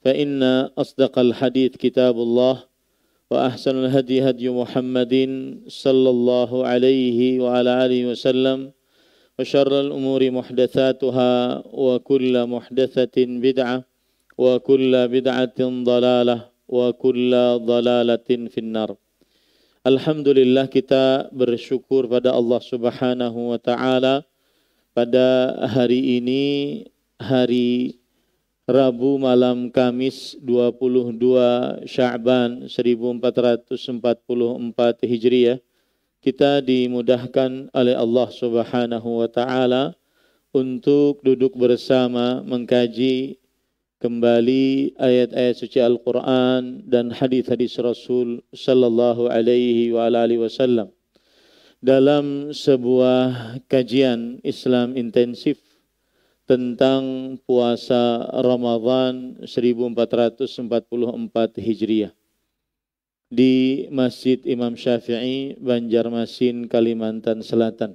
فإن أصدق الحديث كتاب الله وأحسن الهدي هدي محمد صلى الله عليه وعلى آله وسلم وشر الأمور محدثاتها وكل محدثة بدعة وكل بدعة ضلالة وكل ضلالة في النار Alhamdulillah kita bersyukur pada Allah Subhanahu wa taala pada hari ini hari Rabu malam Kamis 22 Sya'ban 1444 Hijriah kita dimudahkan oleh Allah Subhanahu wa taala untuk duduk bersama mengkaji kembali ayat-ayat suci Al-Qur'an dan hadis-hadis Rasul sallallahu alaihi wa alihi wasallam dalam sebuah kajian Islam intensif tentang puasa Ramadan 1444 Hijriah di Masjid Imam Syafi'i, Banjarmasin, Kalimantan Selatan.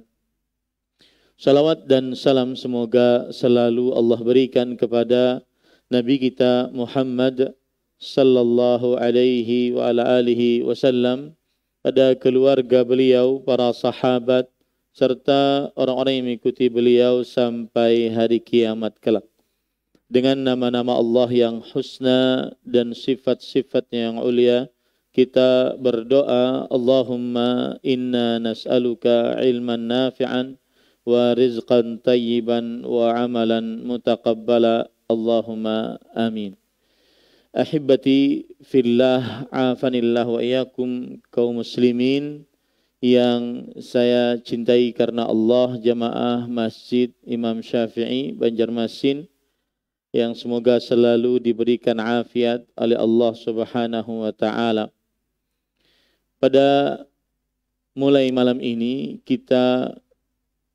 Salawat dan salam semoga selalu Allah berikan kepada Nabi kita Muhammad sallallahu alaihi wa ala alihi wasallam pada keluarga beliau, para sahabat, serta orang-orang yang mengikuti beliau sampai hari kiamat kelak. Dengan nama-nama Allah yang husna dan sifat-sifatnya yang ulia, kita berdoa, Allahumma inna nas'aluka ilman nafi'an wa rizqan tayyiban wa amalan mutakabbala Allahumma amin. Ahibati fillah afanillah wa iyakum kaum muslimin yang saya cintai karena Allah Jamaah Masjid Imam Syafi'i Banjarmasin yang semoga selalu diberikan afiat oleh Allah Subhanahu wa taala. Pada mulai malam ini kita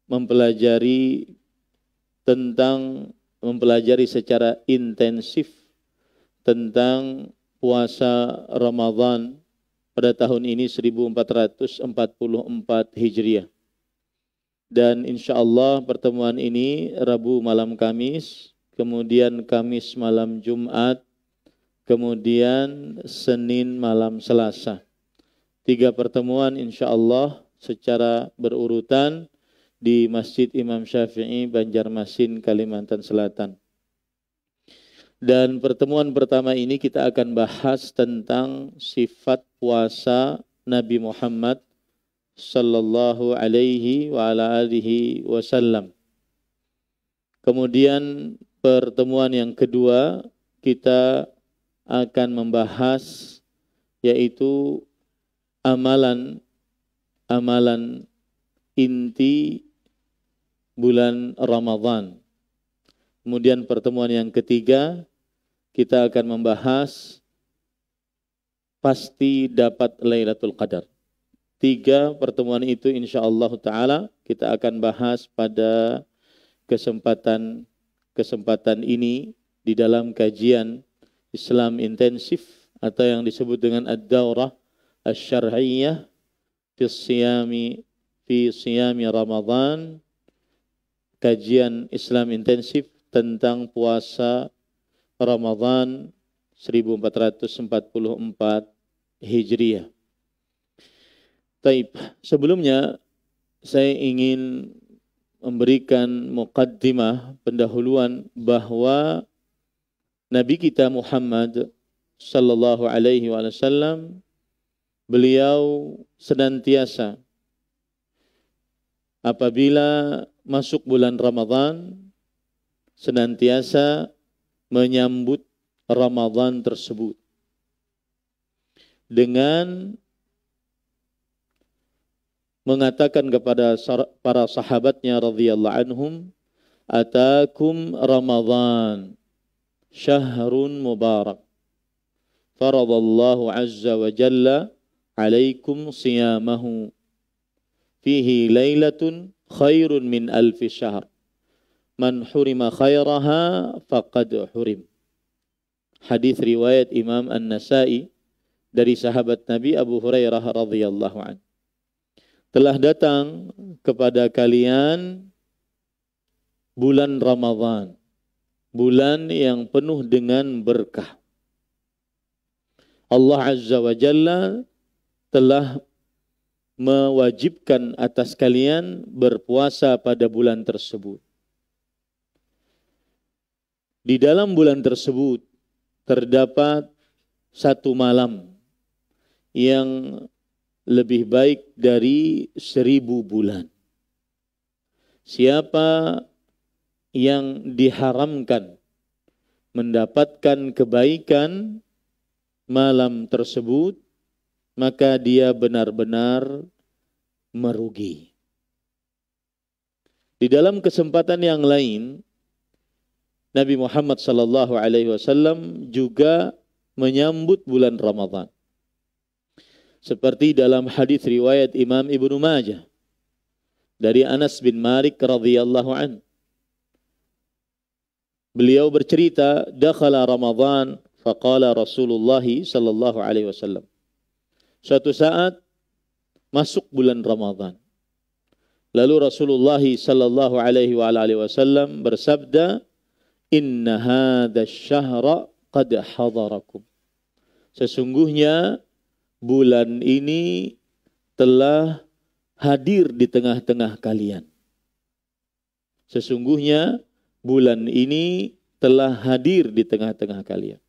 mempelajari tentang mempelajari secara intensif tentang puasa Ramadan pada tahun ini 1444 Hijriah. Dan insya Allah pertemuan ini Rabu malam Kamis, kemudian Kamis malam Jumat, kemudian Senin malam Selasa. Tiga pertemuan insya Allah secara berurutan di Masjid Imam Syafi'i Banjarmasin Kalimantan Selatan. Dan pertemuan pertama ini kita akan bahas tentang sifat puasa Nabi Muhammad sallallahu alaihi wa ala alihi wasallam. Kemudian pertemuan yang kedua kita akan membahas yaitu amalan amalan inti bulan Ramadhan. Kemudian pertemuan yang ketiga kita akan membahas pasti dapat Lailatul Qadar. Tiga pertemuan itu insya Allah Ta'ala kita akan bahas pada kesempatan kesempatan ini di dalam kajian Islam intensif atau yang disebut dengan ad-daurah asy-syar'iyyah fi siyami fi siyami Ramadan kajian Islam intensif tentang puasa Ramadan 1444 Hijriah. Taib, sebelumnya saya ingin memberikan mukaddimah pendahuluan bahwa Nabi kita Muhammad sallallahu alaihi wasallam beliau senantiasa apabila masuk bulan Ramadan senantiasa menyambut Ramadan tersebut dengan mengatakan kepada para sahabatnya radhiyallahu anhum atakum Ramadhan, syahrun mubarak faradallahu azza wa jalla alaikum siyamahu fihi lailatun khairun min alfi syahr man hurima khairaha faqad hurim. Hadis riwayat Imam An-Nasa'i dari sahabat Nabi Abu Hurairah radhiyallahu an. Telah datang kepada kalian bulan Ramadhan, bulan yang penuh dengan berkah. Allah Azza wa Jalla telah mewajibkan atas kalian berpuasa pada bulan tersebut. Di dalam bulan tersebut terdapat satu malam yang lebih baik dari seribu bulan. Siapa yang diharamkan mendapatkan kebaikan malam tersebut, maka dia benar-benar merugi. Di dalam kesempatan yang lain, Nabi Muhammad sallallahu alaihi wasallam juga menyambut bulan Ramadan. Seperti dalam hadis riwayat Imam Ibnu Majah dari Anas bin Malik radhiyallahu an. Beliau bercerita, "Dakhala Ramadan, faqala Rasulullah sallallahu alaihi wasallam." Suatu saat masuk bulan Ramadan. Lalu Rasulullah sallallahu alaihi wasallam bersabda, Inna hadha syahra qad hadarakum. Sesungguhnya bulan ini telah hadir di tengah-tengah kalian. Sesungguhnya bulan ini telah hadir di tengah-tengah kalian.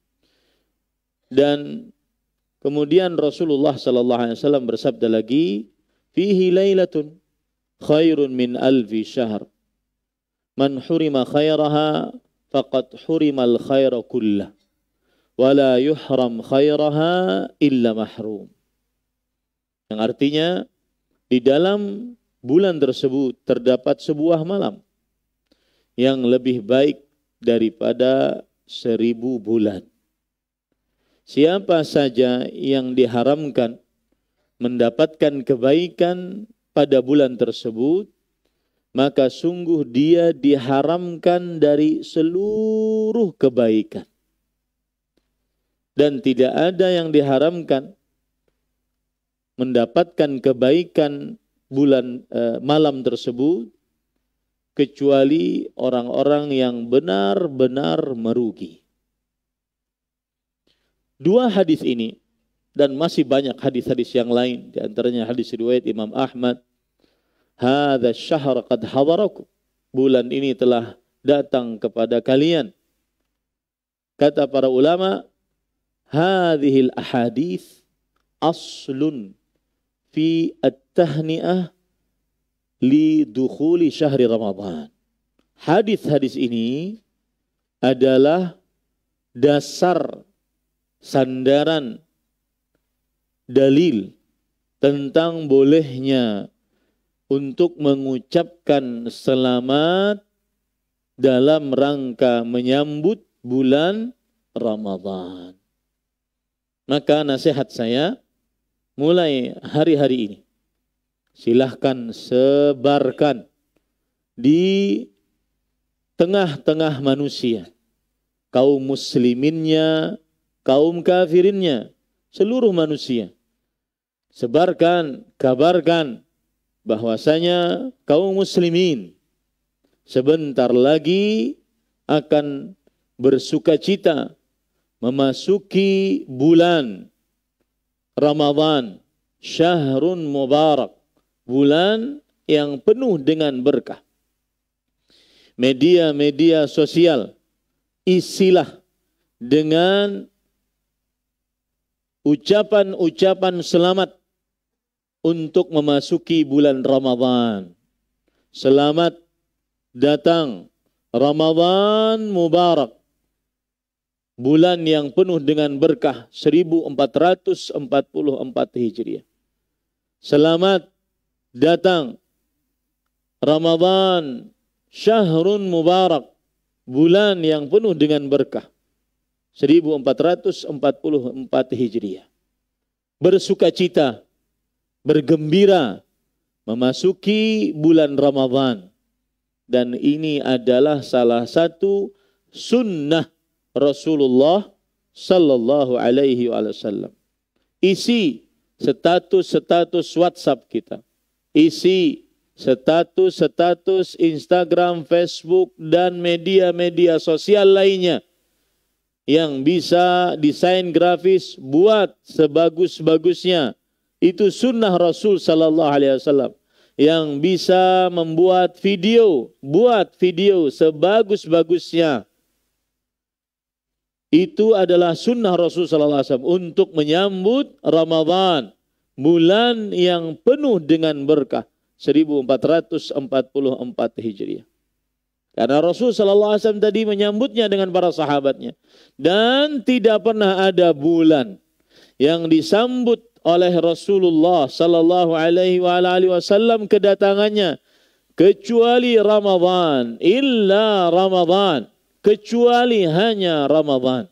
Dan kemudian Rasulullah sallallahu alaihi wasallam bersabda lagi, "Fihi lailatun khairun min alfi syahr. Man hurima khairaha faqad hurimal khaira kullah wa la yuhram khairaha illa mahrum. Yang artinya di dalam bulan tersebut terdapat sebuah malam yang lebih baik daripada seribu bulan. Siapa saja yang diharamkan mendapatkan kebaikan pada bulan tersebut, maka sungguh dia diharamkan dari seluruh kebaikan. Dan tidak ada yang diharamkan mendapatkan kebaikan bulan e, malam tersebut kecuali orang-orang yang benar-benar merugi. Dua hadis ini dan masih banyak hadis-hadis yang lain di antaranya hadis riwayat Imam Ahmad hadza syahr qad hadarakum. Bulan ini telah datang kepada kalian. Kata para ulama, hadhil ahadith aslun fi at-tahni'ah li dukhuli syahri ramadhan. Hadis-hadis ini adalah dasar sandaran dalil tentang bolehnya untuk mengucapkan selamat dalam rangka menyambut bulan Ramadhan. Maka nasihat saya mulai hari-hari ini silahkan sebarkan di tengah-tengah manusia kaum musliminnya, kaum kafirinnya, seluruh manusia. Sebarkan, kabarkan bahwasanya kaum muslimin sebentar lagi akan bersukacita memasuki bulan Ramadhan syahrun mubarak, bulan yang penuh dengan berkah. Media-media sosial isilah dengan ucapan-ucapan selamat untuk memasuki bulan Ramadan. Selamat datang Ramadan Mubarak. Bulan yang penuh dengan berkah 1444 Hijriah. Selamat datang Ramadan Syahrun Mubarak. Bulan yang penuh dengan berkah 1444 Hijriah. Bersukacita bergembira memasuki bulan Ramadhan Dan ini adalah salah satu sunnah Rasulullah Sallallahu Alaihi Wasallam. Isi status-status WhatsApp kita. Isi status-status Instagram, Facebook, dan media-media sosial lainnya yang bisa desain grafis buat sebagus-bagusnya itu sunnah Rasul sallallahu alaihi wasallam yang bisa membuat video, buat video sebagus-bagusnya. Itu adalah sunnah Rasul sallallahu alaihi wasallam untuk menyambut Ramadan, bulan yang penuh dengan berkah 1444 Hijriah. Karena Rasul Sallallahu Alaihi Wasallam tadi menyambutnya dengan para sahabatnya. Dan tidak pernah ada bulan yang disambut oleh Rasulullah sallallahu alaihi wa alihi wasallam kedatangannya kecuali Ramadan illa Ramadan kecuali hanya Ramadan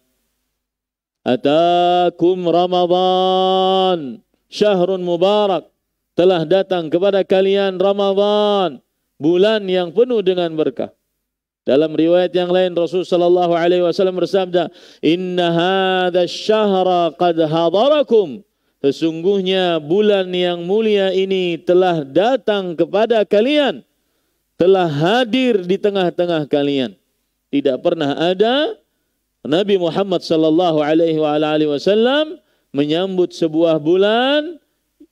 atakum Ramadan syahrun mubarak telah datang kepada kalian Ramadan bulan yang penuh dengan berkah dalam riwayat yang lain Rasul sallallahu alaihi wasallam bersabda inna hadzal syahra qad hadarakum Sesungguhnya bulan yang mulia ini telah datang kepada kalian, telah hadir di tengah-tengah kalian. Tidak pernah ada Nabi Muhammad sallallahu alaihi wasallam menyambut sebuah bulan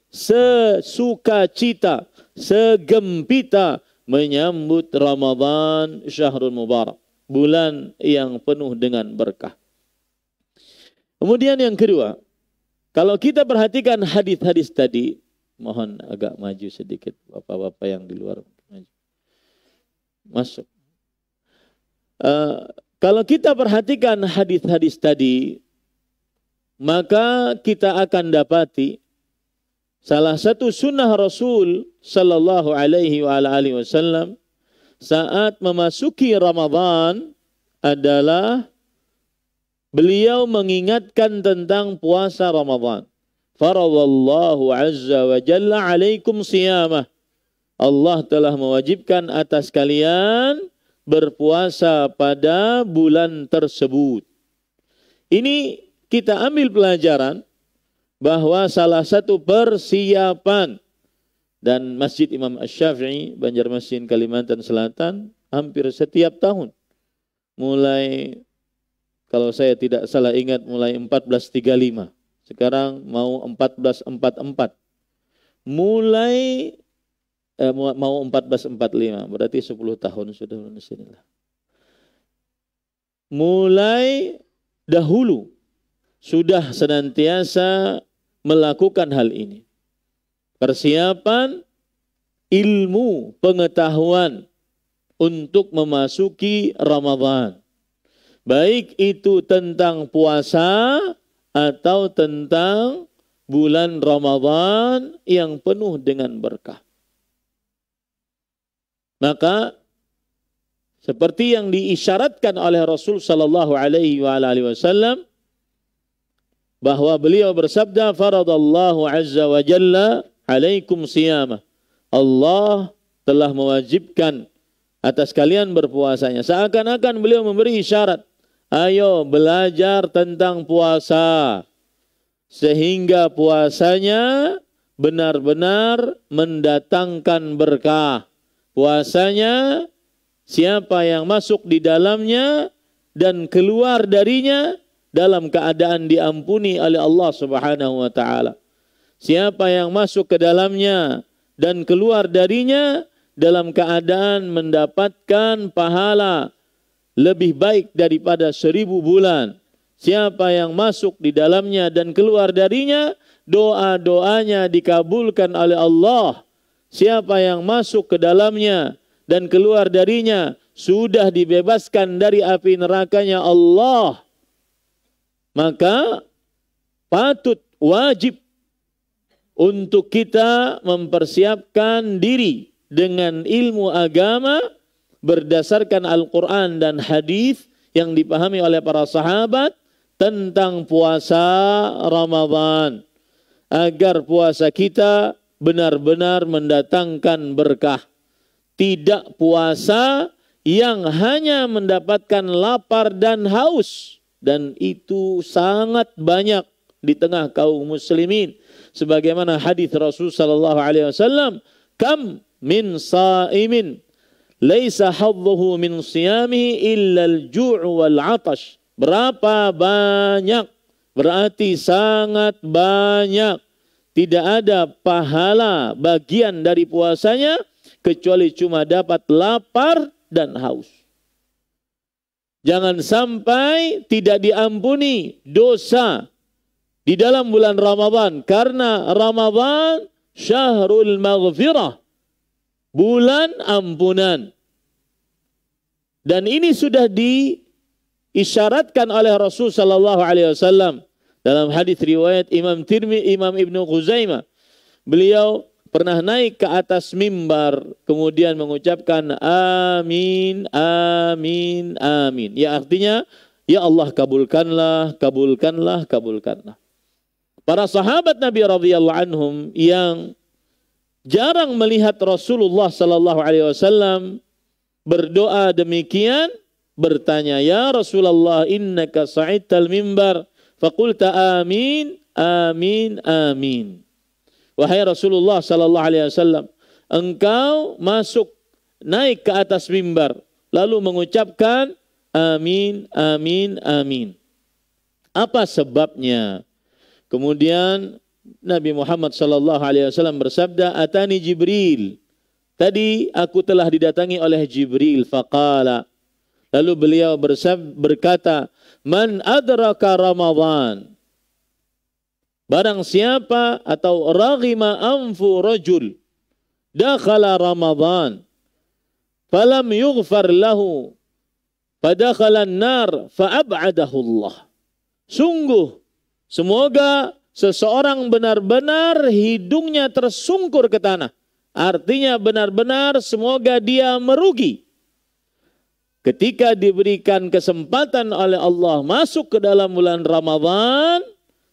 sesukacita, segempita menyambut Ramadan Syahrul Mubarak, bulan yang penuh dengan berkah. Kemudian yang kedua, kalau kita perhatikan hadis-hadis tadi, mohon agak maju sedikit bapak-bapak yang di luar maju. Masuk. Uh, kalau kita perhatikan hadis-hadis tadi, maka kita akan dapati salah satu sunnah Rasul sallallahu Alaihi Wasallam saat memasuki Ramadan adalah beliau mengingatkan tentang puasa Ramadan. Faradallahu azza wa jalla alaikum siyamah. Allah telah mewajibkan atas kalian berpuasa pada bulan tersebut. Ini kita ambil pelajaran bahwa salah satu persiapan dan Masjid Imam Ash-Syafi'i Banjarmasin Kalimantan Selatan hampir setiap tahun mulai kalau saya tidak salah ingat mulai 1435. Sekarang mau 1444. Mulai eh, mau 1445, berarti 10 tahun sudah di disinilah. Mulai dahulu sudah senantiasa melakukan hal ini. Persiapan ilmu, pengetahuan untuk memasuki Ramadan. Baik itu tentang puasa atau tentang bulan Ramadan yang penuh dengan berkah. Maka seperti yang diisyaratkan oleh Rasul sallallahu alaihi wasallam bahwa beliau bersabda faradallahu azza wa jalla alaikum siyama. Allah telah mewajibkan atas kalian berpuasanya. Seakan-akan beliau memberi isyarat Ayo belajar tentang puasa sehingga puasanya benar-benar mendatangkan berkah. Puasanya siapa yang masuk di dalamnya dan keluar darinya dalam keadaan diampuni oleh Allah Subhanahu wa taala. Siapa yang masuk ke dalamnya dan keluar darinya dalam keadaan mendapatkan pahala lebih baik daripada seribu bulan. Siapa yang masuk di dalamnya dan keluar darinya, doa-doanya dikabulkan oleh Allah. Siapa yang masuk ke dalamnya dan keluar darinya, sudah dibebaskan dari api nerakanya Allah. Maka patut wajib untuk kita mempersiapkan diri dengan ilmu agama berdasarkan Al-Quran dan hadis yang dipahami oleh para sahabat tentang puasa Ramadan agar puasa kita benar-benar mendatangkan berkah tidak puasa yang hanya mendapatkan lapar dan haus dan itu sangat banyak di tengah kaum muslimin sebagaimana hadis Rasul saw kam min saimin laisa hadduhu min siyamihi illa al-ju'u wal 'atash. Berapa banyak? Berarti sangat banyak. Tidak ada pahala bagian dari puasanya kecuali cuma dapat lapar dan haus. Jangan sampai tidak diampuni dosa di dalam bulan Ramadan karena Ramadan syahrul maghfirah bulan ampunan dan ini sudah diisyaratkan oleh Rasul Sallallahu Alaihi Wasallam dalam hadis riwayat Imam Tirmi, Imam Ibnu Khuzaimah. Beliau pernah naik ke atas mimbar kemudian mengucapkan amin amin amin ya artinya ya Allah kabulkanlah kabulkanlah kabulkanlah para sahabat Nabi radhiyallahu anhum yang jarang melihat Rasulullah sallallahu alaihi wasallam berdoa demikian bertanya ya Rasulullah innaka sa'idtal mimbar faqulta amin amin amin wahai Rasulullah sallallahu alaihi wasallam engkau masuk naik ke atas mimbar lalu mengucapkan amin amin amin apa sebabnya kemudian Nabi Muhammad sallallahu alaihi wasallam bersabda atani Jibril Tadi aku telah didatangi oleh Jibril faqala. Lalu beliau bersab, berkata, "Man adraka Ramadan?" Barang siapa atau raghima anfu rajul dakhala Ramadan falam yughfar lahu padakhala an-nar fa'ab'adahu Allah. Sungguh semoga seseorang benar-benar hidungnya tersungkur ke tanah Artinya benar-benar semoga dia merugi. Ketika diberikan kesempatan oleh Allah masuk ke dalam bulan Ramadhan,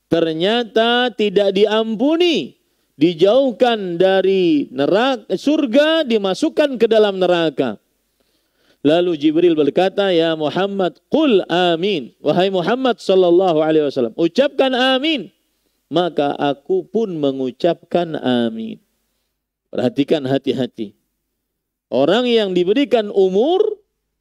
ternyata tidak diampuni, dijauhkan dari neraka surga, dimasukkan ke dalam neraka. Lalu Jibril berkata, "Ya Muhammad, qul amin." Wahai Muhammad sallallahu alaihi wasallam, ucapkan amin. Maka aku pun mengucapkan amin. Perhatikan hati-hati. Orang yang diberikan umur,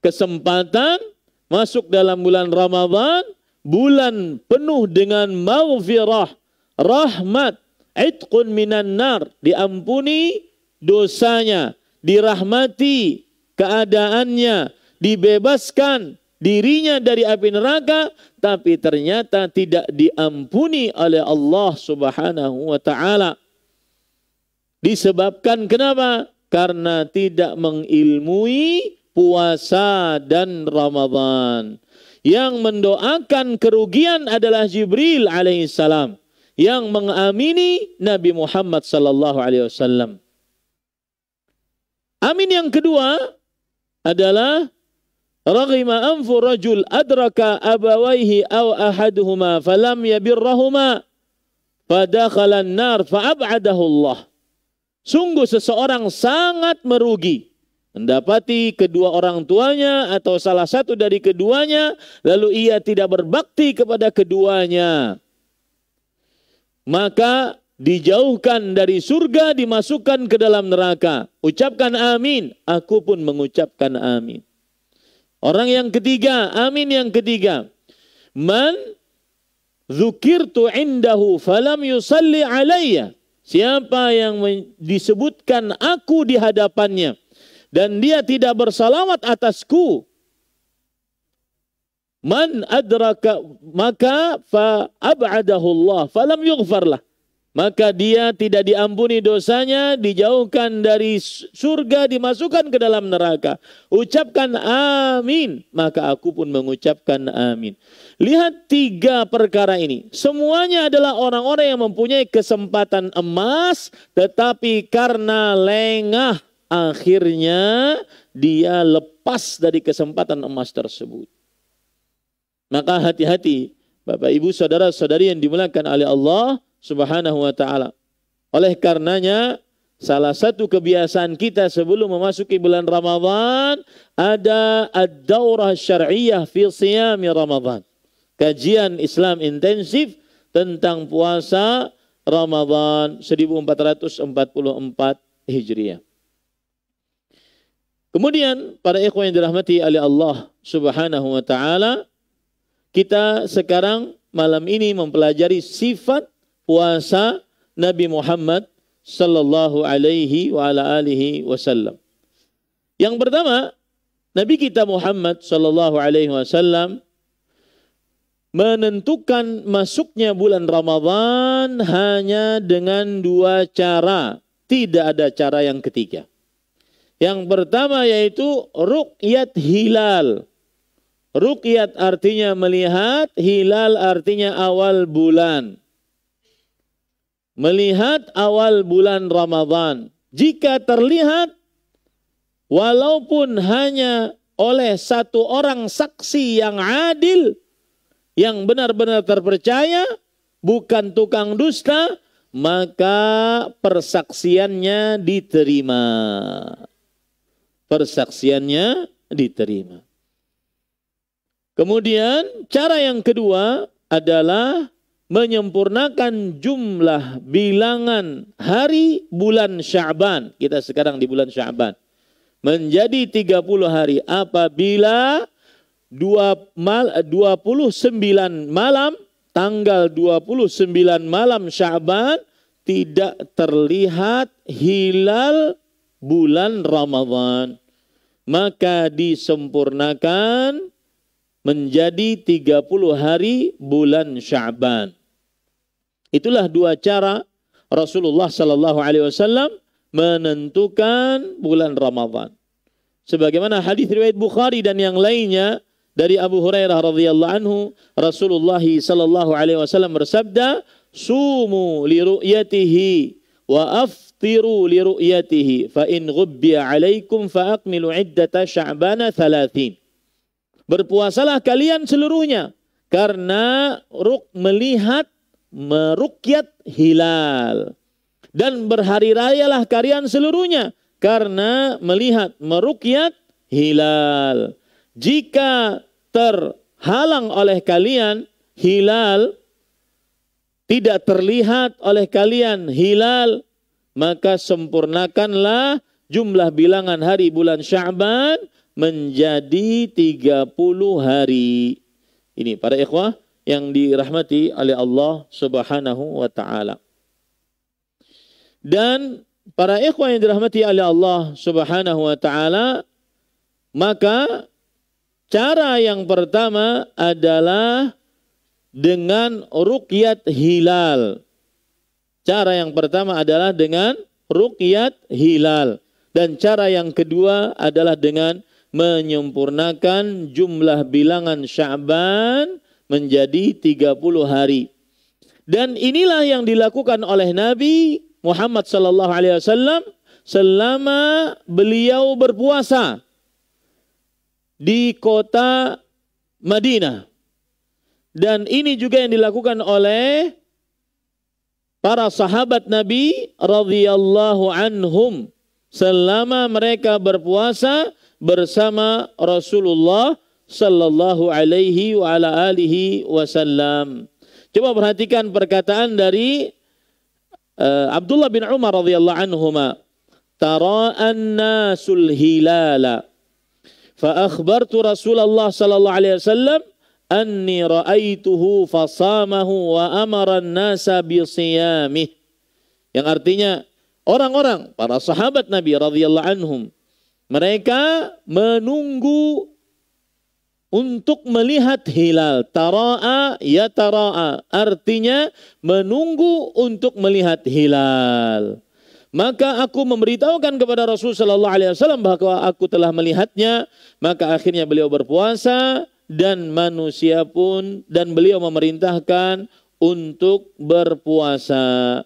kesempatan, masuk dalam bulan Ramadhan bulan penuh dengan maghfirah, rahmat, itqun minan nar, diampuni dosanya, dirahmati keadaannya, dibebaskan dirinya dari api neraka tapi ternyata tidak diampuni oleh Allah Subhanahu wa taala. Disebabkan kenapa? Karena tidak mengilmui puasa dan Ramadan. Yang mendoakan kerugian adalah Jibril alaihissalam yang mengamini Nabi Muhammad sallallahu alaihi wasallam. Amin yang kedua adalah raghima anfu rajul adraka abawaihi aw ahaduhuma falam yabirrahuma fadakhala an-nar fa'ab'adahu Allah. Sungguh seseorang sangat merugi mendapati kedua orang tuanya atau salah satu dari keduanya, lalu ia tidak berbakti kepada keduanya. Maka dijauhkan dari surga, dimasukkan ke dalam neraka. Ucapkan amin, aku pun mengucapkan amin. Orang yang ketiga, amin yang ketiga. Man zukirtu indahu falam yusalli alayya. Siapa yang disebutkan aku di hadapannya dan dia tidak bersalawat atasku man adraka maka fa abadahu Allah falam yughfar lah maka dia tidak diampuni dosanya, dijauhkan dari surga, dimasukkan ke dalam neraka. Ucapkan amin, maka aku pun mengucapkan amin. Lihat tiga perkara ini. Semuanya adalah orang-orang yang mempunyai kesempatan emas, tetapi karena lengah akhirnya dia lepas dari kesempatan emas tersebut. Maka hati-hati Bapak Ibu Saudara Saudari yang dimuliakan oleh Allah, Subhanahu wa taala. Oleh karenanya salah satu kebiasaan kita sebelum memasuki bulan Ramadhan ada ad-daurah syariah fi siyami Ramadhan, Kajian Islam intensif tentang puasa Ramadan 1444 Hijriah. Kemudian para ikhwan yang dirahmati oleh Allah Subhanahu wa taala, kita sekarang malam ini mempelajari sifat puasa Nabi Muhammad sallallahu alaihi wa ala alihi wasallam. Yang pertama, Nabi kita Muhammad sallallahu alaihi wasallam menentukan masuknya bulan Ramadhan hanya dengan dua cara, tidak ada cara yang ketiga. Yang pertama yaitu rukyat hilal. Rukyat artinya melihat, hilal artinya awal bulan melihat awal bulan Ramadan. Jika terlihat walaupun hanya oleh satu orang saksi yang adil, yang benar-benar terpercaya, bukan tukang dusta, maka persaksiannya diterima. Persaksiannya diterima. Kemudian cara yang kedua adalah menyempurnakan jumlah bilangan hari bulan Sya'ban. Kita sekarang di bulan Sya'ban. Menjadi 30 hari apabila 29 eh, malam tanggal 29 malam Sya'ban tidak terlihat hilal bulan Ramadan. Maka disempurnakan menjadi 30 hari bulan Sya'ban. Itulah dua cara Rasulullah Shallallahu Alaihi Wasallam menentukan bulan Ramadhan. Sebagaimana hadis riwayat Bukhari dan yang lainnya dari Abu Hurairah radhiyallahu anhu, Rasulullah Shallallahu Alaihi Wasallam bersabda, "Sumu ru'yatihi wa aftiru ru'yatihi, fa in ghubbiya 'alaikum fa akmilu 'iddata sya'bana 30." Berpuasalah kalian seluruhnya karena ruk melihat merukyat hilal. Dan berhari rayalah kalian seluruhnya karena melihat merukyat hilal. Jika terhalang oleh kalian hilal tidak terlihat oleh kalian hilal maka sempurnakanlah jumlah bilangan hari bulan Sya'ban menjadi 30 hari. Ini para ikhwah yang dirahmati oleh Allah Subhanahu wa taala. Dan para ikhwan yang dirahmati oleh Allah Subhanahu wa taala, maka cara yang pertama adalah dengan rukyat hilal. Cara yang pertama adalah dengan rukyat hilal dan cara yang kedua adalah dengan menyempurnakan jumlah bilangan Sya'ban menjadi 30 hari. Dan inilah yang dilakukan oleh Nabi Muhammad sallallahu alaihi wasallam selama beliau berpuasa di kota Madinah. Dan ini juga yang dilakukan oleh para sahabat Nabi radhiyallahu anhum selama mereka berpuasa bersama Rasulullah sallallahu alaihi wa ala alihi wasallam. Coba perhatikan perkataan dari uh, Abdullah bin Umar radhiyallahu anhuma. Tara an-nasul hilala. Fa Rasulullah sallallahu alaihi wasallam anni ra'aituhu fasamahu wa amara an-nasa bi Yang artinya orang-orang para sahabat Nabi radhiyallahu anhum mereka menunggu untuk melihat hilal. Tara'a ya tara'a. Artinya menunggu untuk melihat hilal. Maka aku memberitahukan kepada Rasul Shallallahu Alaihi Wasallam bahwa aku telah melihatnya. Maka akhirnya beliau berpuasa dan manusia pun dan beliau memerintahkan untuk berpuasa.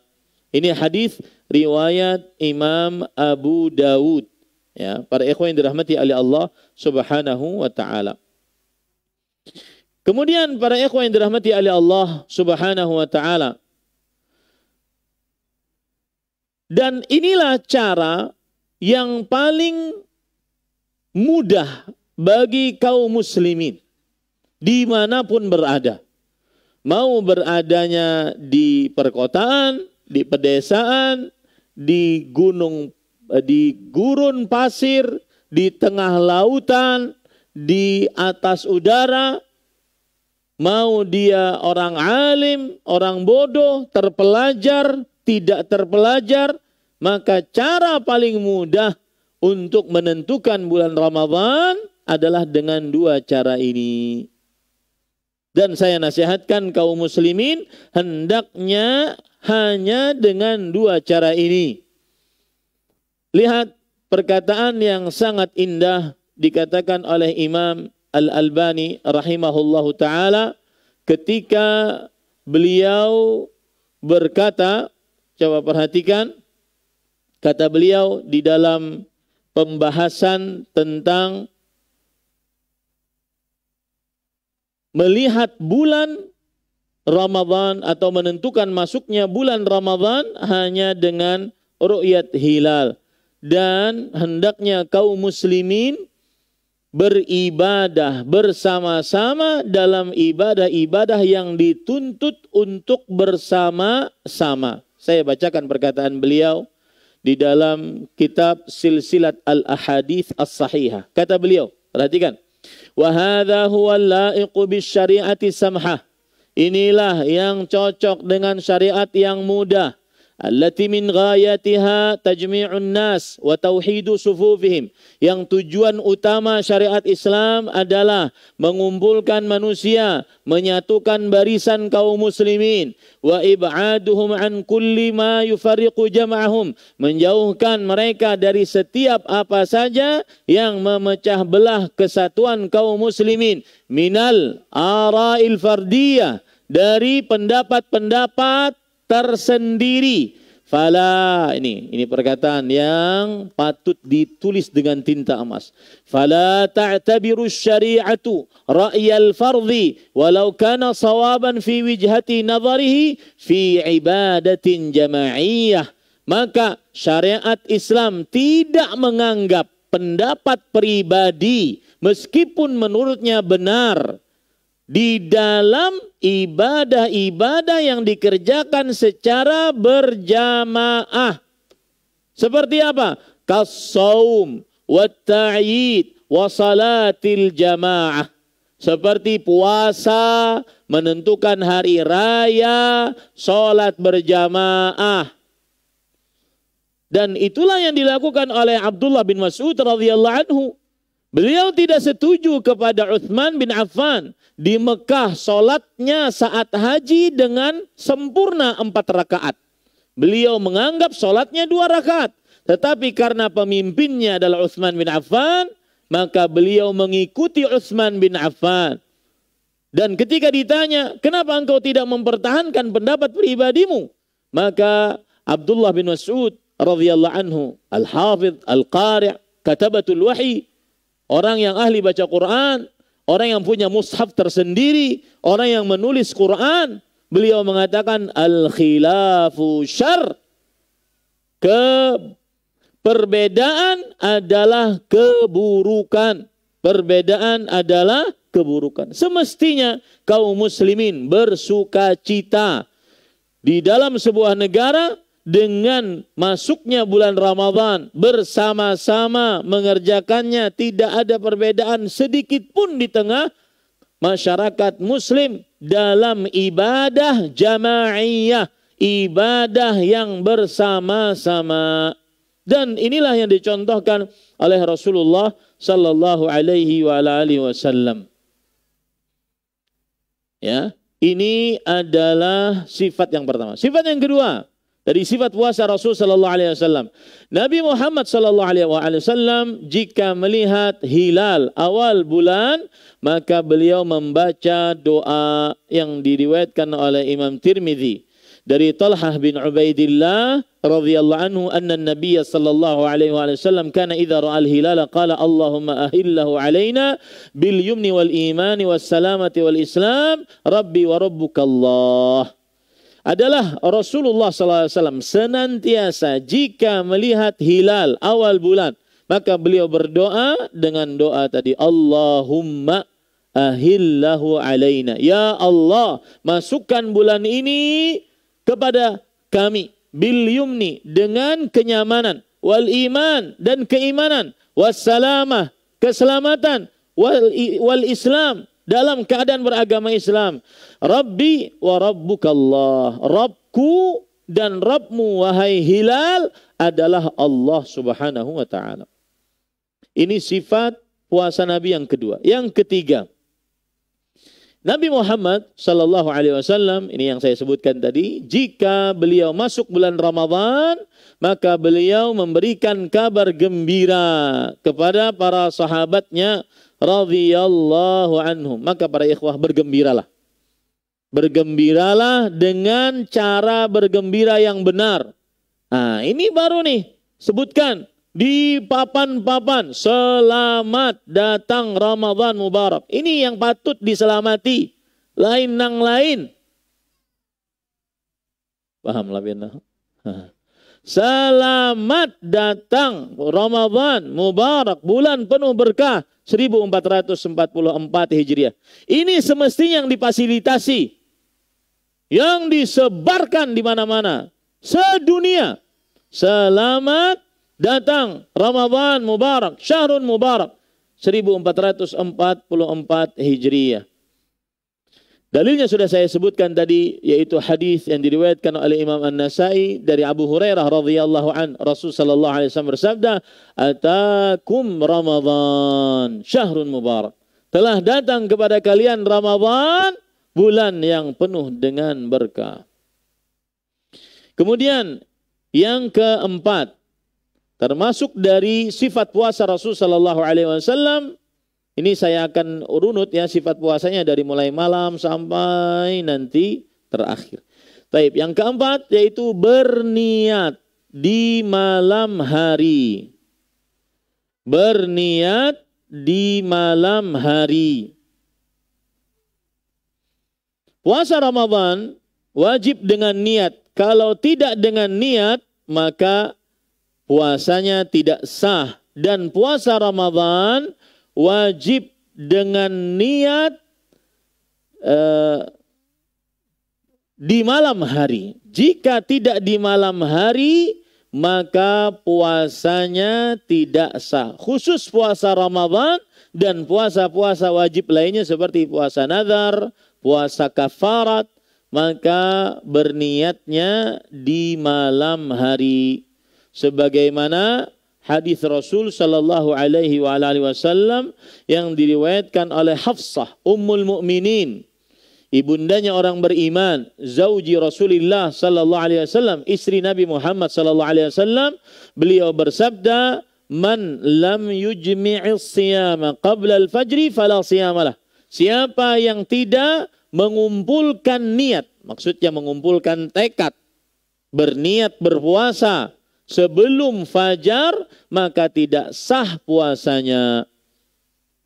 Ini hadis riwayat Imam Abu Dawud. Ya, para ikhwan yang dirahmati oleh Allah Subhanahu wa taala. Kemudian para ikhwah yang dirahmati oleh Allah Subhanahu wa taala. Dan inilah cara yang paling mudah bagi kaum muslimin dimanapun berada. Mau beradanya di perkotaan, di pedesaan, di gunung, eh, di gurun pasir, di tengah lautan, di atas udara, Mau dia orang alim, orang bodoh, terpelajar, tidak terpelajar, maka cara paling mudah untuk menentukan bulan Ramadhan adalah dengan dua cara ini. Dan saya nasihatkan kaum muslimin hendaknya hanya dengan dua cara ini. Lihat perkataan yang sangat indah dikatakan oleh Imam Al-Albani rahimahullahu taala ketika beliau berkata, coba perhatikan kata beliau di dalam pembahasan tentang melihat bulan Ramadan atau menentukan masuknya bulan Ramadan hanya dengan ru'yat hilal dan hendaknya kaum muslimin beribadah bersama-sama dalam ibadah-ibadah yang dituntut untuk bersama-sama. Saya bacakan perkataan beliau di dalam kitab Silsilat Al-Ahadith As-Sahihah. Kata beliau, perhatikan. Wahada huwa laiqu bisyari'ati samhah. Inilah yang cocok dengan syariat yang mudah allati min ghayatiha tajmi'un nas wa tauhidu sufufihim yang tujuan utama syariat Islam adalah mengumpulkan manusia menyatukan barisan kaum muslimin wa ib'aduhum an kulli ma yufarriqu jam'ahum menjauhkan mereka dari setiap apa saja yang memecah belah kesatuan kaum muslimin minal ara'il fardiyah dari pendapat-pendapat tersendiri. Fala ini ini perkataan yang patut ditulis dengan tinta emas. Fala ta'tabiru syari'atu ra'yal fardhi walau kana sawaban fi wijhati nadharihi fi ibadatin jama'iyah. Maka syariat Islam tidak menganggap pendapat pribadi meskipun menurutnya benar di dalam ibadah-ibadah yang dikerjakan secara berjamaah. Seperti apa? Kasaum, watta'id, wasalatil jamaah. Seperti puasa, menentukan hari raya, sholat berjamaah. Dan itulah yang dilakukan oleh Abdullah bin Mas'ud radhiyallahu anhu. Beliau tidak setuju kepada Uthman bin Affan di Mekah sholatnya saat haji dengan sempurna empat rakaat. Beliau menganggap sholatnya dua rakaat. Tetapi karena pemimpinnya adalah Utsman bin Affan, maka beliau mengikuti Utsman bin Affan. Dan ketika ditanya, kenapa engkau tidak mempertahankan pendapat pribadimu? Maka Abdullah bin Mas'ud radhiyallahu anhu, al-hafidh, al-qari', katabatul wahyi, orang yang ahli baca Quran, orang yang punya mushaf tersendiri, orang yang menulis Quran, beliau mengatakan al-khilafu syar. Ke perbedaan adalah keburukan. Perbedaan adalah keburukan. Semestinya kaum muslimin bersuka cita di dalam sebuah negara dengan masuknya bulan Ramadhan bersama-sama mengerjakannya tidak ada perbedaan sedikit pun di tengah masyarakat muslim dalam ibadah jama'iyah ibadah yang bersama-sama dan inilah yang dicontohkan oleh Rasulullah sallallahu alaihi wasallam. Ya, ini adalah sifat yang pertama. Sifat yang kedua, dari sifat puasa Rasul Shallallahu Alaihi Wasallam. Nabi Muhammad Shallallahu Alaihi Wasallam jika melihat hilal awal bulan maka beliau membaca doa yang diriwayatkan oleh Imam Tirmidzi dari Talhah bin Ubaidillah radhiyallahu anhu anna Nabi sallallahu alaihi wasallam kana idza ra'a al-hilala qala Allahumma ahillahu alaina bil yumni wal imani was salamati wal islam rabbi wa rabbuka Allah adalah Rasulullah SAW senantiasa jika melihat hilal awal bulan maka beliau berdoa dengan doa tadi Allahumma ahillahu alaina ya Allah masukkan bulan ini kepada kami bil yumni dengan kenyamanan wal iman dan keimanan wassalamah keselamatan wal, wal islam dalam keadaan beragama Islam. Rabbi wa rabbukallah. Rabku dan Rabbmu wahai Hilal adalah Allah subhanahu wa ta'ala. Ini sifat puasa Nabi yang kedua. Yang ketiga, Nabi Muhammad saw Alaihi Wasallam ini yang saya sebutkan tadi, jika beliau masuk bulan Ramadan, maka beliau memberikan kabar gembira kepada para sahabatnya radhiyallahu anhum. Maka para ikhwah bergembiralah. Bergembiralah dengan cara bergembira yang benar. Nah, ini baru nih sebutkan di papan-papan selamat datang Ramadan Mubarak. Ini yang patut diselamati. Lain nang lain. Paham lah Selamat datang Ramadan Mubarak, bulan penuh berkah 1444 Hijriah. Ini semestinya yang difasilitasi, yang disebarkan di mana-mana sedunia. Selamat datang Ramadan Mubarak, Syahrul Mubarak 1444 Hijriah. Dalilnya sudah saya sebutkan tadi yaitu hadis yang diriwayatkan oleh Imam An-Nasai dari Abu Hurairah radhiyallahu an Rasul sallallahu alaihi wasallam bersabda atakum Ramadan syahrun mubarak telah datang kepada kalian Ramadan bulan yang penuh dengan berkah. Kemudian yang keempat termasuk dari sifat puasa Rasul sallallahu alaihi wasallam ini saya akan runut ya sifat puasanya dari mulai malam sampai nanti terakhir. Taib. Yang keempat yaitu berniat di malam hari. Berniat di malam hari. Puasa Ramadan wajib dengan niat. Kalau tidak dengan niat, maka puasanya tidak sah. Dan puasa Ramadan wajib dengan niat eh, di malam hari. Jika tidak di malam hari, maka puasanya tidak sah. Khusus puasa Ramadan dan puasa-puasa wajib lainnya seperti puasa nazar, puasa kafarat, maka berniatnya di malam hari. Sebagaimana hadis Rasul sallallahu Alaihi Wasallam yang diriwayatkan oleh Hafsah Ummul Mukminin ibundanya orang beriman zauji Rasulillah sallallahu Alaihi Wasallam istri Nabi Muhammad sallallahu Alaihi Wasallam beliau bersabda man lam yujmi'is siyam qabla al fajr fala siyamalah siapa yang tidak mengumpulkan niat maksudnya mengumpulkan tekad berniat berpuasa sebelum fajar maka tidak sah puasanya.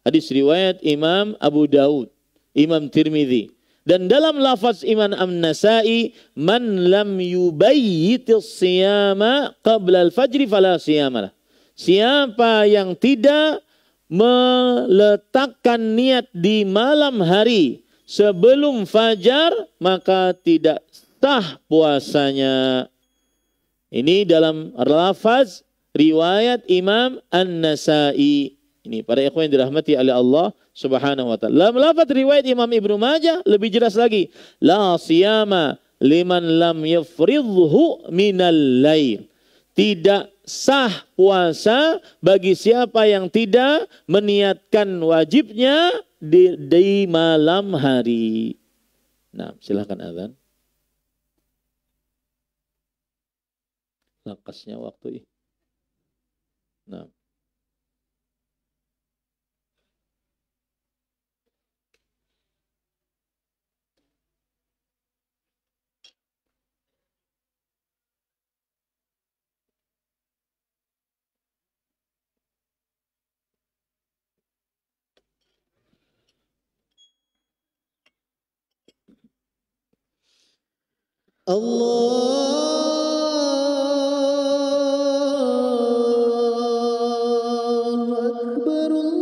Hadis riwayat Imam Abu Daud, Imam Tirmidzi. Dan dalam lafaz Imam An-Nasa'i, man lam yubayyitis siyama qabla al-fajri fala siyamalah. Siapa yang tidak meletakkan niat di malam hari sebelum fajar maka tidak sah puasanya. Ini dalam lafaz riwayat Imam An-Nasai. Ini para ikhwan yang dirahmati oleh Allah Subhanahu wa taala. Dalam lafaz riwayat Imam Ibnu Majah lebih jelas lagi, la siyama liman lam yafridhu minal lail. Tidak sah puasa bagi siapa yang tidak meniatkan wajibnya di, di malam hari. Nah, silahkan azan. nakasnya waktu ini. Nah. Allah رسول الله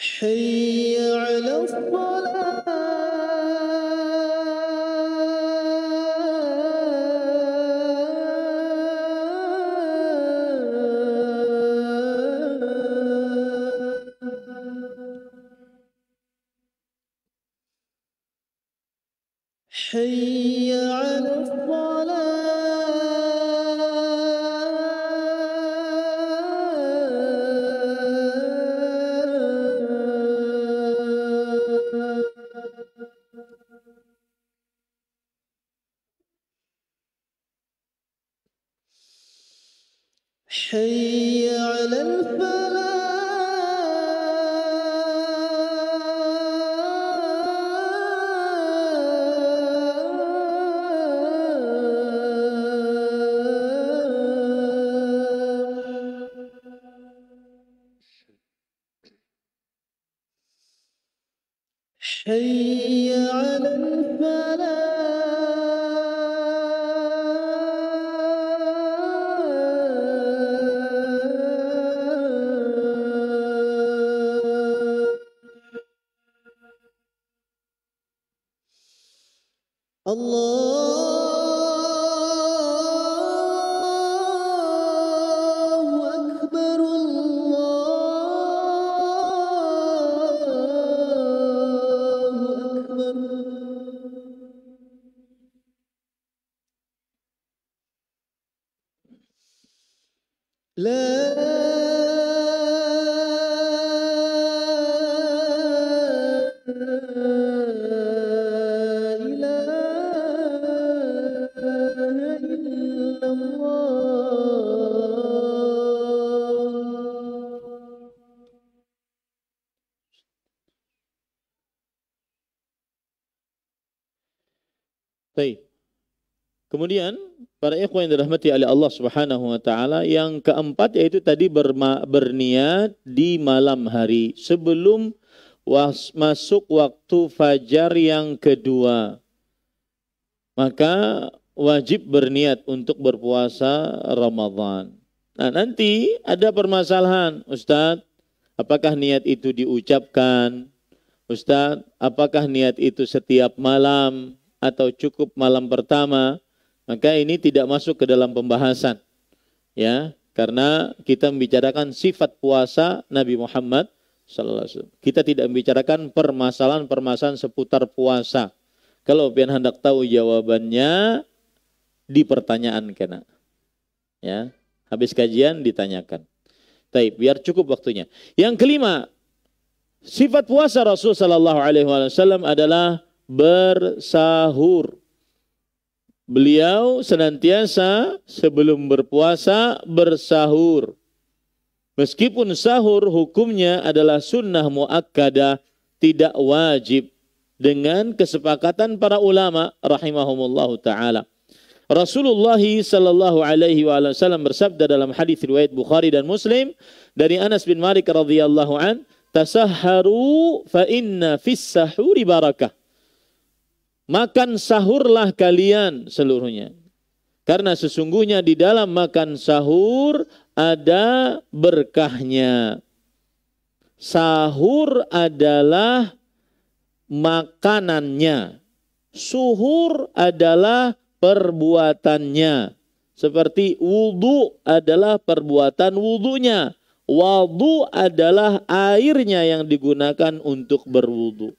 حي على الصلاه yang dirahmati oleh Allah Subhanahu wa taala, yang keempat yaitu tadi berniat di malam hari sebelum was, masuk waktu fajar yang kedua. Maka wajib berniat untuk berpuasa Ramadan. Nah, nanti ada permasalahan, Ustadz, apakah niat itu diucapkan? Ustadz, apakah niat itu setiap malam atau cukup malam pertama? maka ini tidak masuk ke dalam pembahasan. Ya, karena kita membicarakan sifat puasa Nabi Muhammad sallallahu alaihi wasallam. Kita tidak membicarakan permasalahan-permasalahan seputar puasa. Kalau pian hendak tahu jawabannya di pertanyaan kena. Ya, habis kajian ditanyakan. Tapi biar cukup waktunya. Yang kelima, sifat puasa Rasul sallallahu alaihi wasallam adalah bersahur. Beliau senantiasa sebelum berpuasa bersahur. Meskipun sahur hukumnya adalah sunnah muakkada, tidak wajib dengan kesepakatan para ulama rahimahumullahu taala. Rasulullah sallallahu alaihi wasallam bersabda dalam hadis riwayat Bukhari dan Muslim dari Anas bin Malik radhiyallahu an, "Tasahharu fa inna fis sahuri barakah." makan sahurlah kalian seluruhnya. Karena sesungguhnya di dalam makan sahur ada berkahnya. Sahur adalah makanannya. Suhur adalah perbuatannya. Seperti wudhu adalah perbuatan wudhunya. Wudhu adalah airnya yang digunakan untuk berwudhu.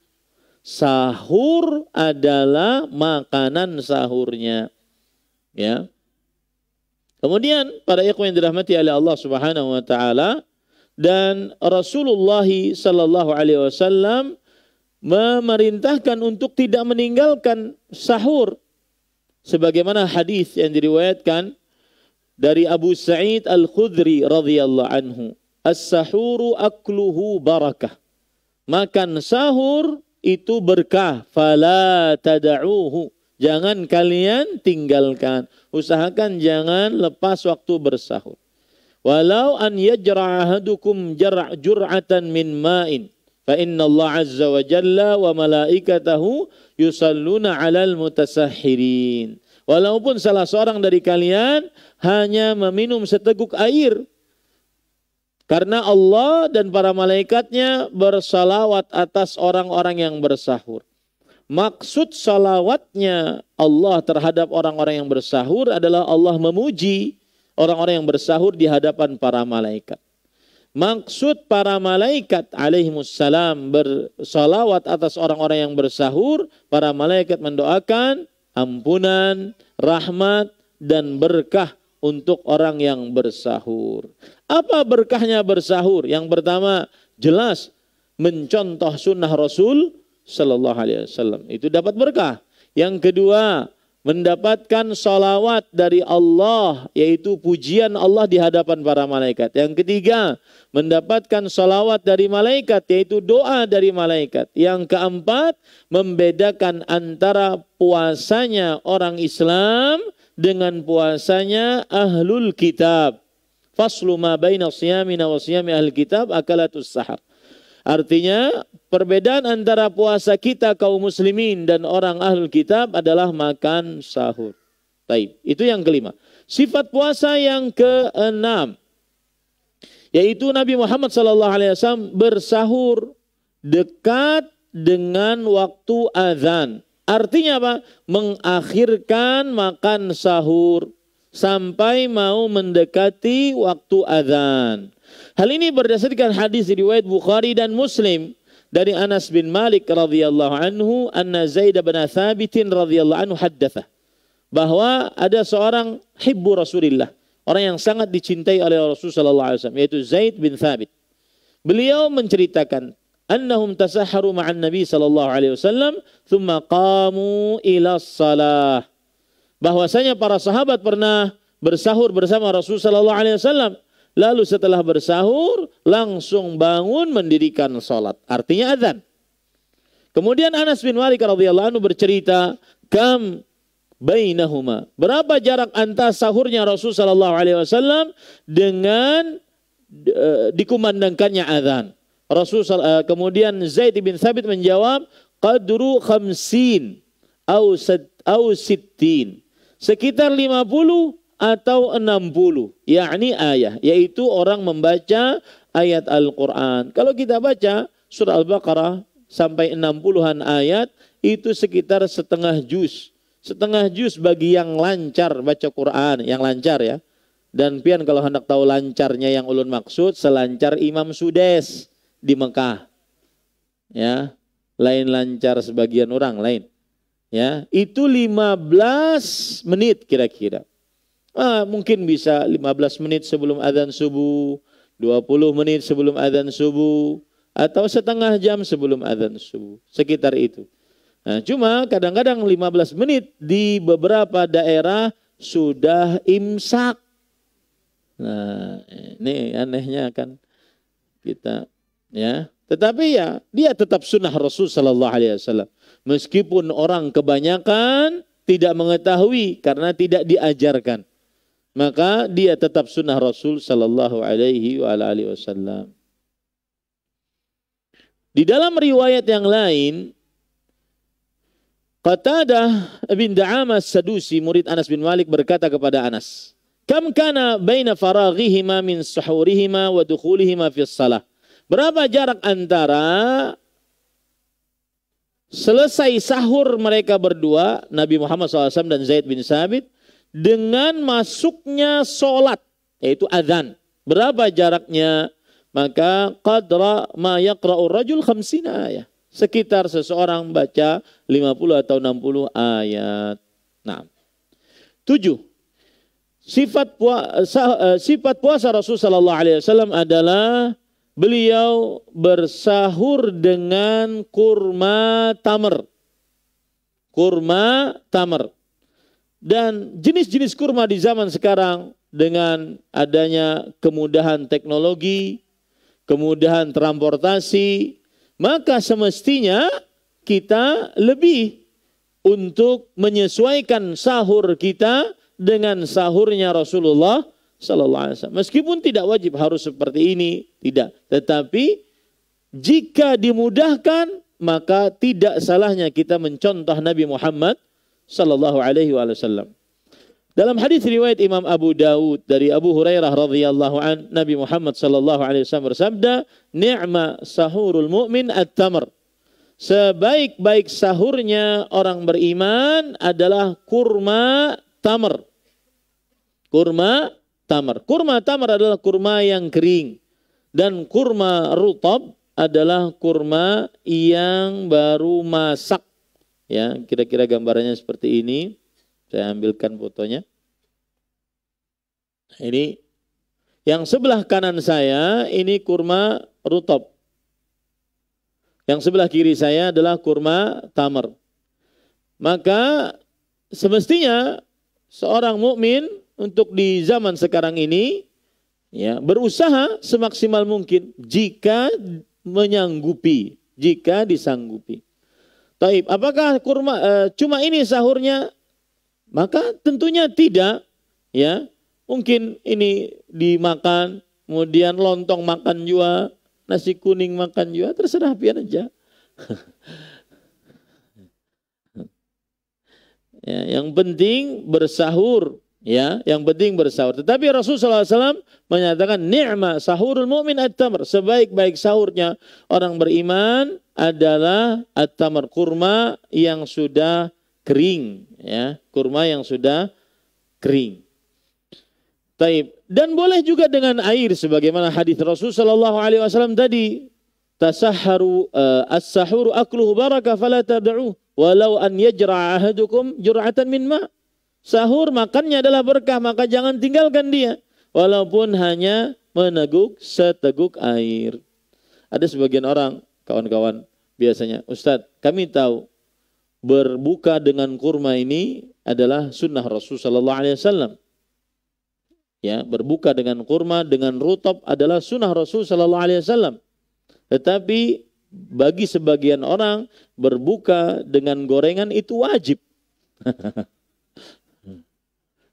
Sahur adalah makanan sahurnya. Ya. Kemudian para ikhwan yang dirahmati oleh Allah Subhanahu wa taala dan Rasulullah sallallahu alaihi wasallam memerintahkan untuk tidak meninggalkan sahur sebagaimana hadis yang diriwayatkan dari Abu Sa'id Al-Khudri radhiyallahu anhu. As-sahuru akluhu barakah. Makan sahur itu berkah. Fala tada'uhu. Jangan kalian tinggalkan. Usahakan jangan lepas waktu bersahur. Walau an yajra yajra'ahadukum jur'atan min ma'in. Fa inna Allah azza wa jalla wa malaikatahu yusalluna alal mutasahhirin. Walaupun salah seorang dari kalian hanya meminum seteguk air karena Allah dan para malaikatnya bersalawat atas orang-orang yang bersahur. Maksud salawatnya Allah terhadap orang-orang yang bersahur adalah Allah memuji orang-orang yang bersahur di hadapan para malaikat. Maksud para malaikat alaihimussalam bersalawat atas orang-orang yang bersahur, para malaikat mendoakan ampunan, rahmat, dan berkah untuk orang yang bersahur. Apa berkahnya bersahur? Yang pertama jelas mencontoh sunnah Rasul Sallallahu Alaihi Wasallam. Itu dapat berkah. Yang kedua mendapatkan salawat dari Allah yaitu pujian Allah di hadapan para malaikat. Yang ketiga, mendapatkan salawat dari malaikat yaitu doa dari malaikat. Yang keempat, membedakan antara puasanya orang Islam dengan puasanya ahlul kitab. Faslu ma baina siyamina wa siyami ahlul kitab akalatus sahar. Artinya perbedaan antara puasa kita kaum muslimin dan orang ahlul kitab adalah makan sahur. Taib. Itu yang kelima. Sifat puasa yang keenam yaitu Nabi Muhammad sallallahu alaihi wasallam bersahur dekat dengan waktu azan. Artinya apa? Mengakhirkan makan sahur sampai mau mendekati waktu azan. Hal ini berdasarkan hadis riwayat Bukhari dan Muslim dari Anas bin Malik radhiyallahu anhu anna Zaid bin Thabit radhiyallahu anhu haddatha bahwa ada seorang hibbu Rasulillah, orang yang sangat dicintai oleh Rasul sallallahu alaihi wasallam yaitu Zaid bin Thabit. Beliau menceritakan تسحروا مع النبي Nabi الله alaihi wasallam thumma qamu ila salah. Bahwasanya para sahabat pernah bersahur bersama Rasul sallallahu alaihi wasallam. Lalu setelah bersahur langsung bangun mendirikan salat. Artinya azan. Kemudian Anas bin Malik radhiyallahu anhu bercerita, "Kam bainahuma?" Berapa jarak antara sahurnya Rasul sallallahu alaihi wasallam dengan e, dikumandangkannya azan? Rasul uh, kemudian Zaid bin Thabit menjawab qadru khamsin au au sittin. Sekitar 50 atau 60 yakni ayah yaitu orang membaca ayat Al-Qur'an. Kalau kita baca surah Al-Baqarah sampai 60-an ayat itu sekitar setengah juz. Setengah juz bagi yang lancar baca Quran, yang lancar ya. Dan pian kalau hendak tahu lancarnya yang ulun maksud selancar Imam Sudes di Mekah. Ya, lain lancar sebagian orang lain. Ya, itu 15 menit kira-kira. Ah, mungkin bisa 15 menit sebelum azan subuh, 20 menit sebelum azan subuh, atau setengah jam sebelum azan subuh, sekitar itu. Nah, cuma kadang-kadang 15 menit di beberapa daerah sudah imsak. Nah, ini anehnya kan kita Ya, tetapi ya dia tetap sunnah Rasul Shallallahu Alaihi Wasallam. Meskipun orang kebanyakan tidak mengetahui karena tidak diajarkan, maka dia tetap sunnah Rasul Shallallahu Alaihi Wasallam. Di dalam riwayat yang lain, Qatadah bin Da'amah Sadusi, murid Anas bin Malik berkata kepada Anas, Kam kana baina faraghihima min suhurihima wa dukhulihima fi salah. Berapa jarak antara selesai sahur mereka berdua, Nabi Muhammad SAW dan Zaid bin Sabit, dengan masuknya sholat, yaitu adhan. Berapa jaraknya? Maka qadra ma yaqra'ur rajul khamsina ayat. Sekitar seseorang baca 50 atau 60 ayat. Nah, tujuh. Sifat puasa, eh, sifat puasa Rasul Sallallahu adalah beliau bersahur dengan kurma tamar. Kurma tamar. Dan jenis-jenis kurma di zaman sekarang dengan adanya kemudahan teknologi, kemudahan transportasi, maka semestinya kita lebih untuk menyesuaikan sahur kita dengan sahurnya Rasulullah sallallahu alaihi wasallam. Meskipun tidak wajib harus seperti ini, tidak. Tetapi jika dimudahkan maka tidak salahnya kita mencontoh Nabi Muhammad sallallahu alaihi wasallam. Dalam hadis riwayat Imam Abu Dawud dari Abu Hurairah radhiyallahu an Nabi Muhammad sallallahu alaihi wasallam bersabda, "Ni'ma sahurul mu'min at-tamr." Sebaik-baik sahurnya orang beriman adalah kurma tamar. Kurma tamar. Kurma tamar adalah kurma yang kering. Dan kurma rutab adalah kurma yang baru masak. Ya, kira-kira gambarannya seperti ini. Saya ambilkan fotonya. Ini yang sebelah kanan saya ini kurma rutab. Yang sebelah kiri saya adalah kurma tamar. Maka semestinya seorang mukmin untuk di zaman sekarang ini ya berusaha semaksimal mungkin jika menyanggupi jika disanggupi taib apakah kurma e, cuma ini sahurnya maka tentunya tidak ya mungkin ini dimakan kemudian lontong makan juga nasi kuning makan juga terserah biar aja ya, yang penting bersahur Ya, yang penting bersahur. Tetapi Rasulullah SAW menyatakan ni'ma sahurul mu'min at-tamr. Sebaik-baik sahurnya orang beriman adalah at-tamr kurma yang sudah kering, ya, kurma yang sudah kering. Taib. Dan boleh juga dengan air sebagaimana hadis Rasul sallallahu alaihi wasallam tadi, tasahharu uh, as-sahuru akluhu baraka fala tad'u walau an yajra ahadukum jur'atan min ma' sahur makannya adalah berkah, maka jangan tinggalkan dia walaupun hanya meneguk seteguk air. Ada sebagian orang, kawan-kawan, biasanya, Ustadz, kami tahu berbuka dengan kurma ini adalah sunnah Rasul Sallallahu Alaihi Wasallam. Ya, berbuka dengan kurma dengan rutop adalah sunnah Rasul Sallallahu Alaihi Wasallam. Tetapi bagi sebagian orang berbuka dengan gorengan itu wajib.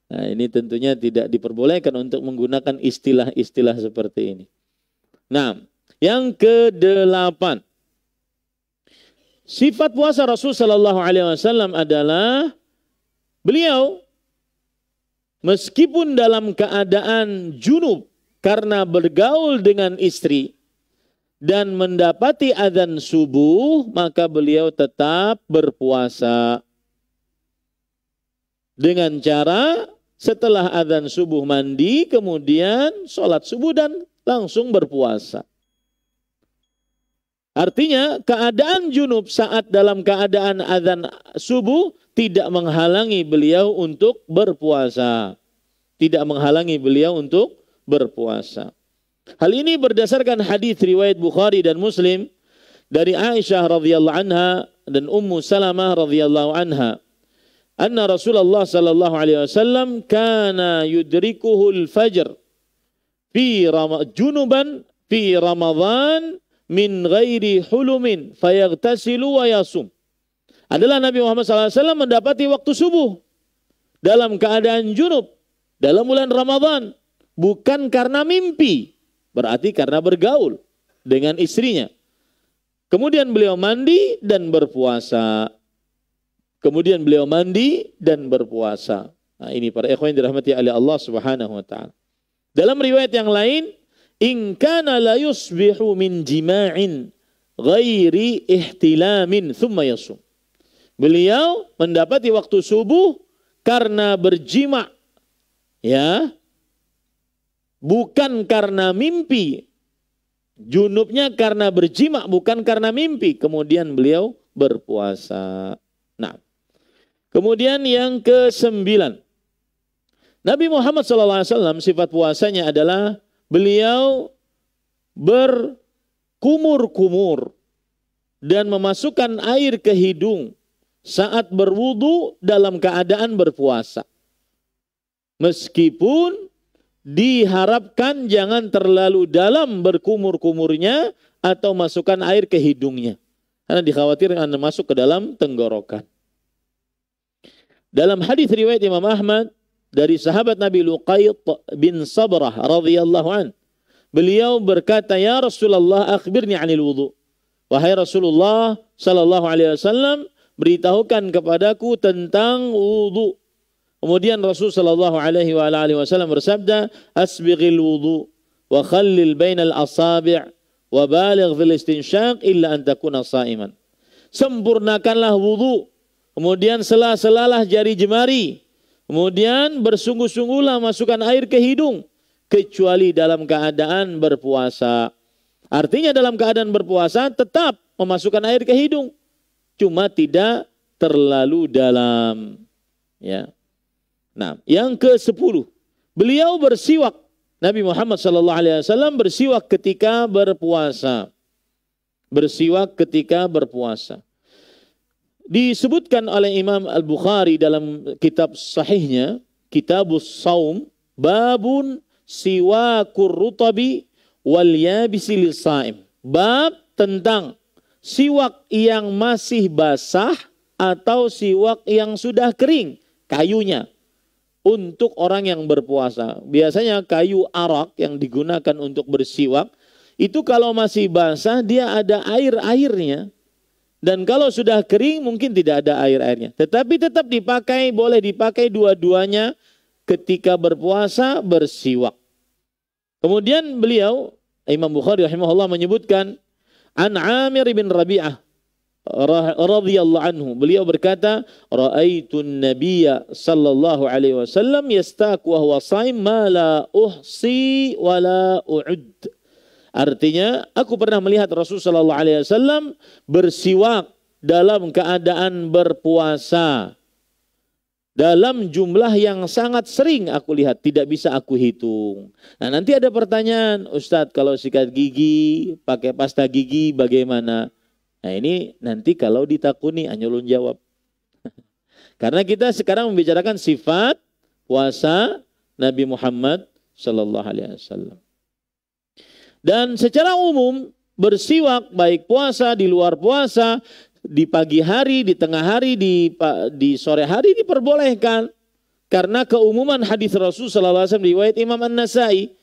Nah, ini tentunya tidak diperbolehkan untuk menggunakan istilah-istilah seperti ini. Nah, yang kedelapan. Sifat puasa Rasul Shallallahu alaihi wasallam adalah beliau meskipun dalam keadaan junub karena bergaul dengan istri dan mendapati azan subuh maka beliau tetap berpuasa dengan cara setelah adzan subuh mandi, kemudian sholat subuh dan langsung berpuasa. Artinya keadaan junub saat dalam keadaan adzan subuh tidak menghalangi beliau untuk berpuasa. Tidak menghalangi beliau untuk berpuasa. Hal ini berdasarkan hadis riwayat Bukhari dan Muslim dari Aisyah radhiyallahu anha dan Ummu Salamah radhiyallahu anha anna Rasulullah sallallahu alaihi wasallam kana yudrikuhul fajr fi ram junuban fi Ramadan min ghairi hulumin fayaghtasilu wa yasum. Adalah Nabi Muhammad Sallallahu Alaihi Wasallam mendapati waktu subuh dalam keadaan junub dalam bulan Ramadan bukan karena mimpi berarti karena bergaul dengan istrinya. Kemudian beliau mandi dan berpuasa. Kemudian beliau mandi dan berpuasa. Nah, ini para ikhwan dirahmati oleh Allah Subhanahu wa taala. Dalam riwayat yang lain, "In kana la yusbihu min jima'in ghairi ihtilamin thumma yasum." Beliau mendapati waktu subuh karena berjima ya. Bukan karena mimpi. Junubnya karena berjima bukan karena mimpi. Kemudian beliau berpuasa. Kemudian yang ke sembilan, Nabi Muhammad SAW sifat puasanya adalah beliau berkumur-kumur dan memasukkan air ke hidung saat berwudu dalam keadaan berpuasa. Meskipun diharapkan jangan terlalu dalam berkumur-kumurnya atau masukkan air ke hidungnya. Karena dikhawatirkan masuk ke dalam tenggorokan. Dalam hadis riwayat Imam Ahmad dari sahabat Nabi Luqayt bin Sabrah radhiyallahu an. Beliau berkata, "Ya Rasulullah, akhbirni 'anil wudu." Wahai Rasulullah sallallahu alaihi wasallam, beritahukan kepadaku tentang wudu. Kemudian Rasul sallallahu alaihi wa alihi wasallam bersabda, "Asbighil wudu wa khallil bainal asabi' wa baligh fil istinsyaq illa an takuna sha'iman." Sempurnakanlah wudu kemudian selah selalah jari jemari, kemudian bersungguh-sungguhlah masukkan air ke hidung, kecuali dalam keadaan berpuasa. Artinya dalam keadaan berpuasa tetap memasukkan air ke hidung, cuma tidak terlalu dalam. Ya. Nah, yang ke sepuluh, beliau bersiwak. Nabi Muhammad Alaihi Wasallam bersiwak ketika berpuasa. Bersiwak ketika berpuasa disebutkan oleh Imam Al-Bukhari dalam kitab sahihnya Kitabus Saum babun siwa rutabi wal yabisil saim. Bab tentang siwak yang masih basah atau siwak yang sudah kering kayunya untuk orang yang berpuasa. Biasanya kayu arak yang digunakan untuk bersiwak itu kalau masih basah dia ada air-airnya dan kalau sudah kering mungkin tidak ada air-airnya. Tetapi tetap dipakai, boleh dipakai dua-duanya ketika berpuasa bersiwak. Kemudian beliau Imam Bukhari rahimahullah menyebutkan An Amir bin Rabi'ah radhiyallahu anhu beliau berkata raaitun Nabiya sallallahu alaihi wasallam yastaq wa huwa saim ma la uhsi wa la u'ud Artinya aku pernah melihat Rasul Sallallahu Alaihi Wasallam bersiwak dalam keadaan berpuasa dalam jumlah yang sangat sering aku lihat tidak bisa aku hitung. Nah nanti ada pertanyaan Ustadz kalau sikat gigi pakai pasta gigi bagaimana? Nah ini nanti kalau ditakuni Anyolun jawab. Karena kita sekarang membicarakan sifat puasa Nabi Muhammad Sallallahu Alaihi Wasallam. Dan secara umum bersiwak baik puasa di luar puasa di pagi hari, di tengah hari, di di sore hari diperbolehkan karena keumuman hadis Rasul sallallahu alaihi wasallam riwayat Imam An-Nasai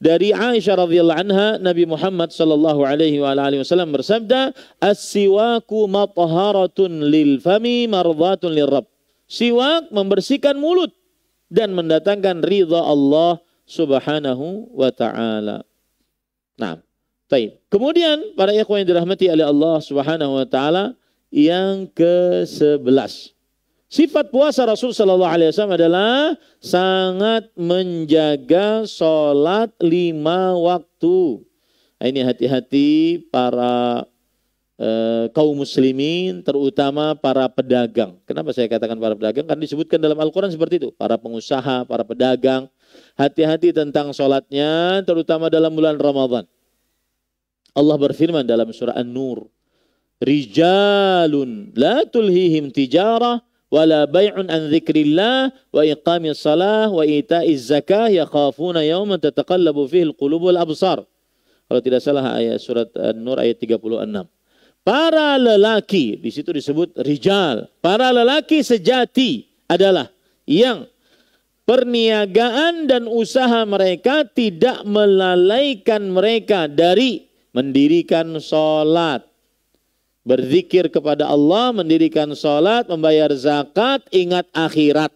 dari Aisyah radhiyallahu anha Nabi Muhammad sallallahu alaihi wasallam bersabda as-siwaku mataharatun lil fami mardhatun rabb siwak membersihkan mulut dan mendatangkan ridha Allah subhanahu wa ta'ala Nah, Taib. Kemudian para ikhwan yang dirahmati oleh Allah Subhanahu wa taala yang ke-11. Sifat puasa Rasul sallallahu alaihi wasallam adalah sangat menjaga sholat lima waktu. Nah, ini hati-hati para e, kaum muslimin terutama para pedagang. Kenapa saya katakan para pedagang? Karena disebutkan dalam Al-Qur'an seperti itu, para pengusaha, para pedagang, Hati-hati tentang sholatnya, terutama dalam bulan Ramadan. Allah berfirman dalam surah An-Nur, Rijalun la tulhihim tijarah wala bay'un an dzikrillah wa iqamis salah wa ita'iz zakah yakhafuna yawman tataqallabu fihi al wal absar. Kalau tidak salah ayat surat An-Nur ayat 36. Para lelaki di situ disebut rijal. Para lelaki sejati adalah yang perniagaan dan usaha mereka tidak melalaikan mereka dari mendirikan sholat. Berzikir kepada Allah, mendirikan sholat, membayar zakat, ingat akhirat.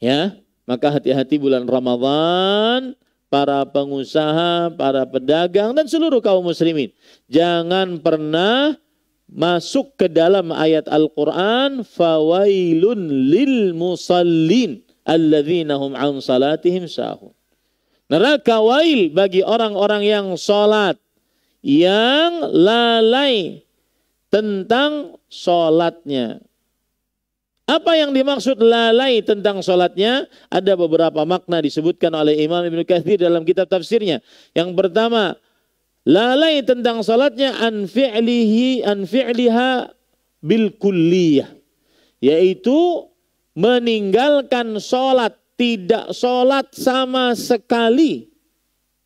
Ya, maka hati-hati bulan Ramadan, para pengusaha, para pedagang, dan seluruh kaum muslimin. Jangan pernah masuk ke dalam ayat Al-Quran fawailun lil musallin alladhinahum an salatihim sahun neraka wail bagi orang-orang yang sholat yang lalai tentang sholatnya apa yang dimaksud lalai tentang sholatnya? Ada beberapa makna disebutkan oleh Imam Ibn Kathir dalam kitab tafsirnya. Yang pertama, lalai tentang salatnya an fi'lihi an fi'liha bil kulliyah yaitu meninggalkan salat tidak salat sama sekali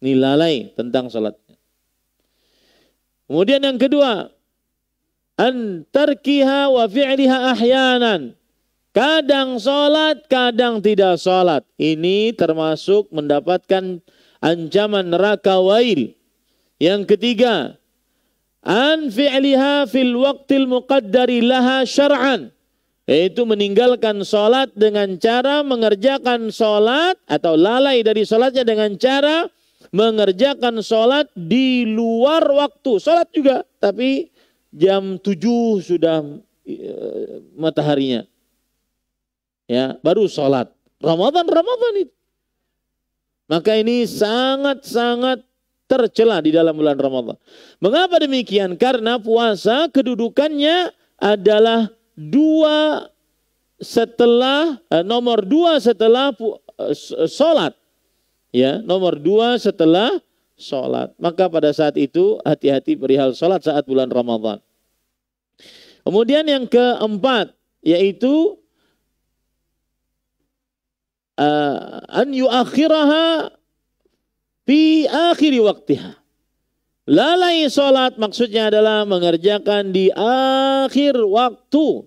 ini lalai tentang salatnya kemudian yang kedua an tarkiha wa fi'liha ahyanan kadang salat kadang tidak salat ini termasuk mendapatkan ancaman neraka wail yang ketiga, an fi'liha fil waqtil muqaddari laha syar'an yaitu meninggalkan sholat dengan cara mengerjakan sholat atau lalai dari sholatnya dengan cara mengerjakan sholat di luar waktu sholat juga tapi jam 7 sudah eh, mataharinya ya baru sholat Ramadan Ramadan itu maka ini sangat-sangat tercela di dalam bulan Ramadan. Mengapa demikian? Karena puasa kedudukannya adalah dua setelah eh, nomor dua setelah eh, eh, sholat. Ya, nomor dua setelah sholat. Maka pada saat itu hati-hati perihal sholat saat bulan Ramadan. Kemudian yang keempat yaitu an yuakhiraha Fi akhiri waktiha. Lalai sholat maksudnya adalah mengerjakan di akhir waktu.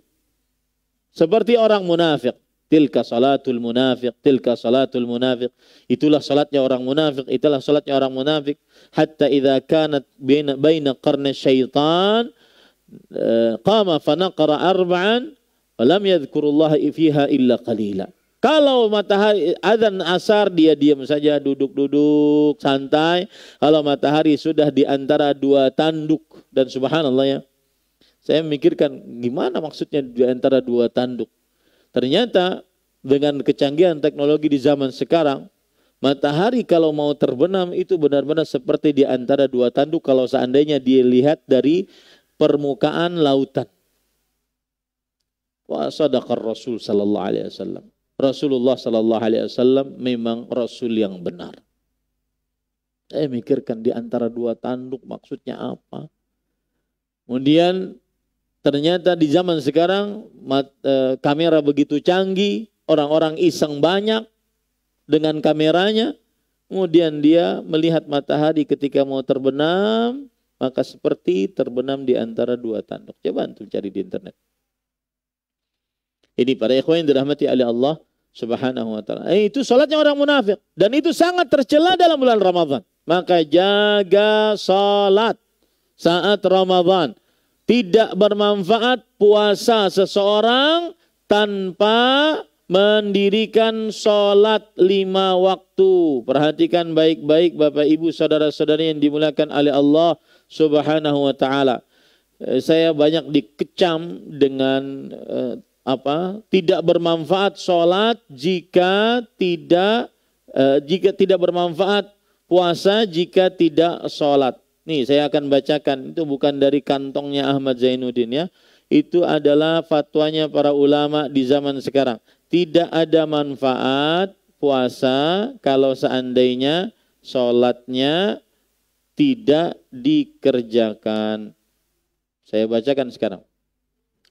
Seperti orang munafik. Tilka salatul munafik, tilka salatul munafik. Itulah salatnya orang munafik, itulah salatnya orang munafik. Hatta idha kanat baina, baina qarni syaitan, eh, qama fanaqara arba'an, walam yadhkurullah fiha illa qalila. Kalau matahari azan asar dia diam saja duduk-duduk santai. Kalau matahari sudah di antara dua tanduk dan subhanallah ya. Saya memikirkan gimana maksudnya di antara dua tanduk. Ternyata dengan kecanggihan teknologi di zaman sekarang, matahari kalau mau terbenam itu benar-benar seperti di antara dua tanduk kalau seandainya dilihat dari permukaan lautan. Wa sadaqar Rasul sallallahu alaihi wasallam. Rasulullah Sallallahu Alaihi Wasallam memang Rasul yang benar. Saya mikirkan di antara dua tanduk maksudnya apa. Kemudian ternyata di zaman sekarang mat, e, kamera begitu canggih, orang-orang iseng banyak dengan kameranya. Kemudian dia melihat matahari ketika mau terbenam, maka seperti terbenam di antara dua tanduk. Coba antum cari di internet. Ini para ikhwan yang dirahmati oleh Allah Subhanahu wa taala. Eh, itu salatnya orang munafik dan itu sangat tercela dalam bulan Ramadan. Maka jaga salat saat Ramadan. Tidak bermanfaat puasa seseorang tanpa mendirikan sholat lima waktu. Perhatikan baik-baik Bapak Ibu Saudara-saudari yang dimuliakan oleh Allah Subhanahu wa taala. Eh, saya banyak dikecam dengan eh, apa tidak bermanfaat sholat jika tidak eh, jika tidak bermanfaat puasa jika tidak sholat. Nih saya akan bacakan itu bukan dari kantongnya Ahmad Zainuddin ya. Itu adalah fatwanya para ulama di zaman sekarang. Tidak ada manfaat puasa kalau seandainya sholatnya tidak dikerjakan. Saya bacakan sekarang.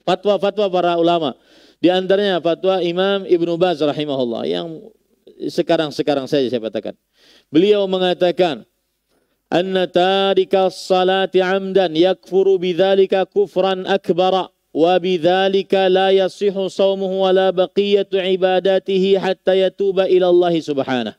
Fatwa-fatwa para ulama. Di antaranya fatwa Imam Ibnu Baz rahimahullah yang sekarang-sekarang saja saya katakan. Beliau mengatakan, "Anna tarika salati amdan yakfuru bidzalika kufran akbara wa bidzalika la yasihu shaumuhu wa la baqiyatu ibadatihi hatta yatuba ila Allah subhanahu."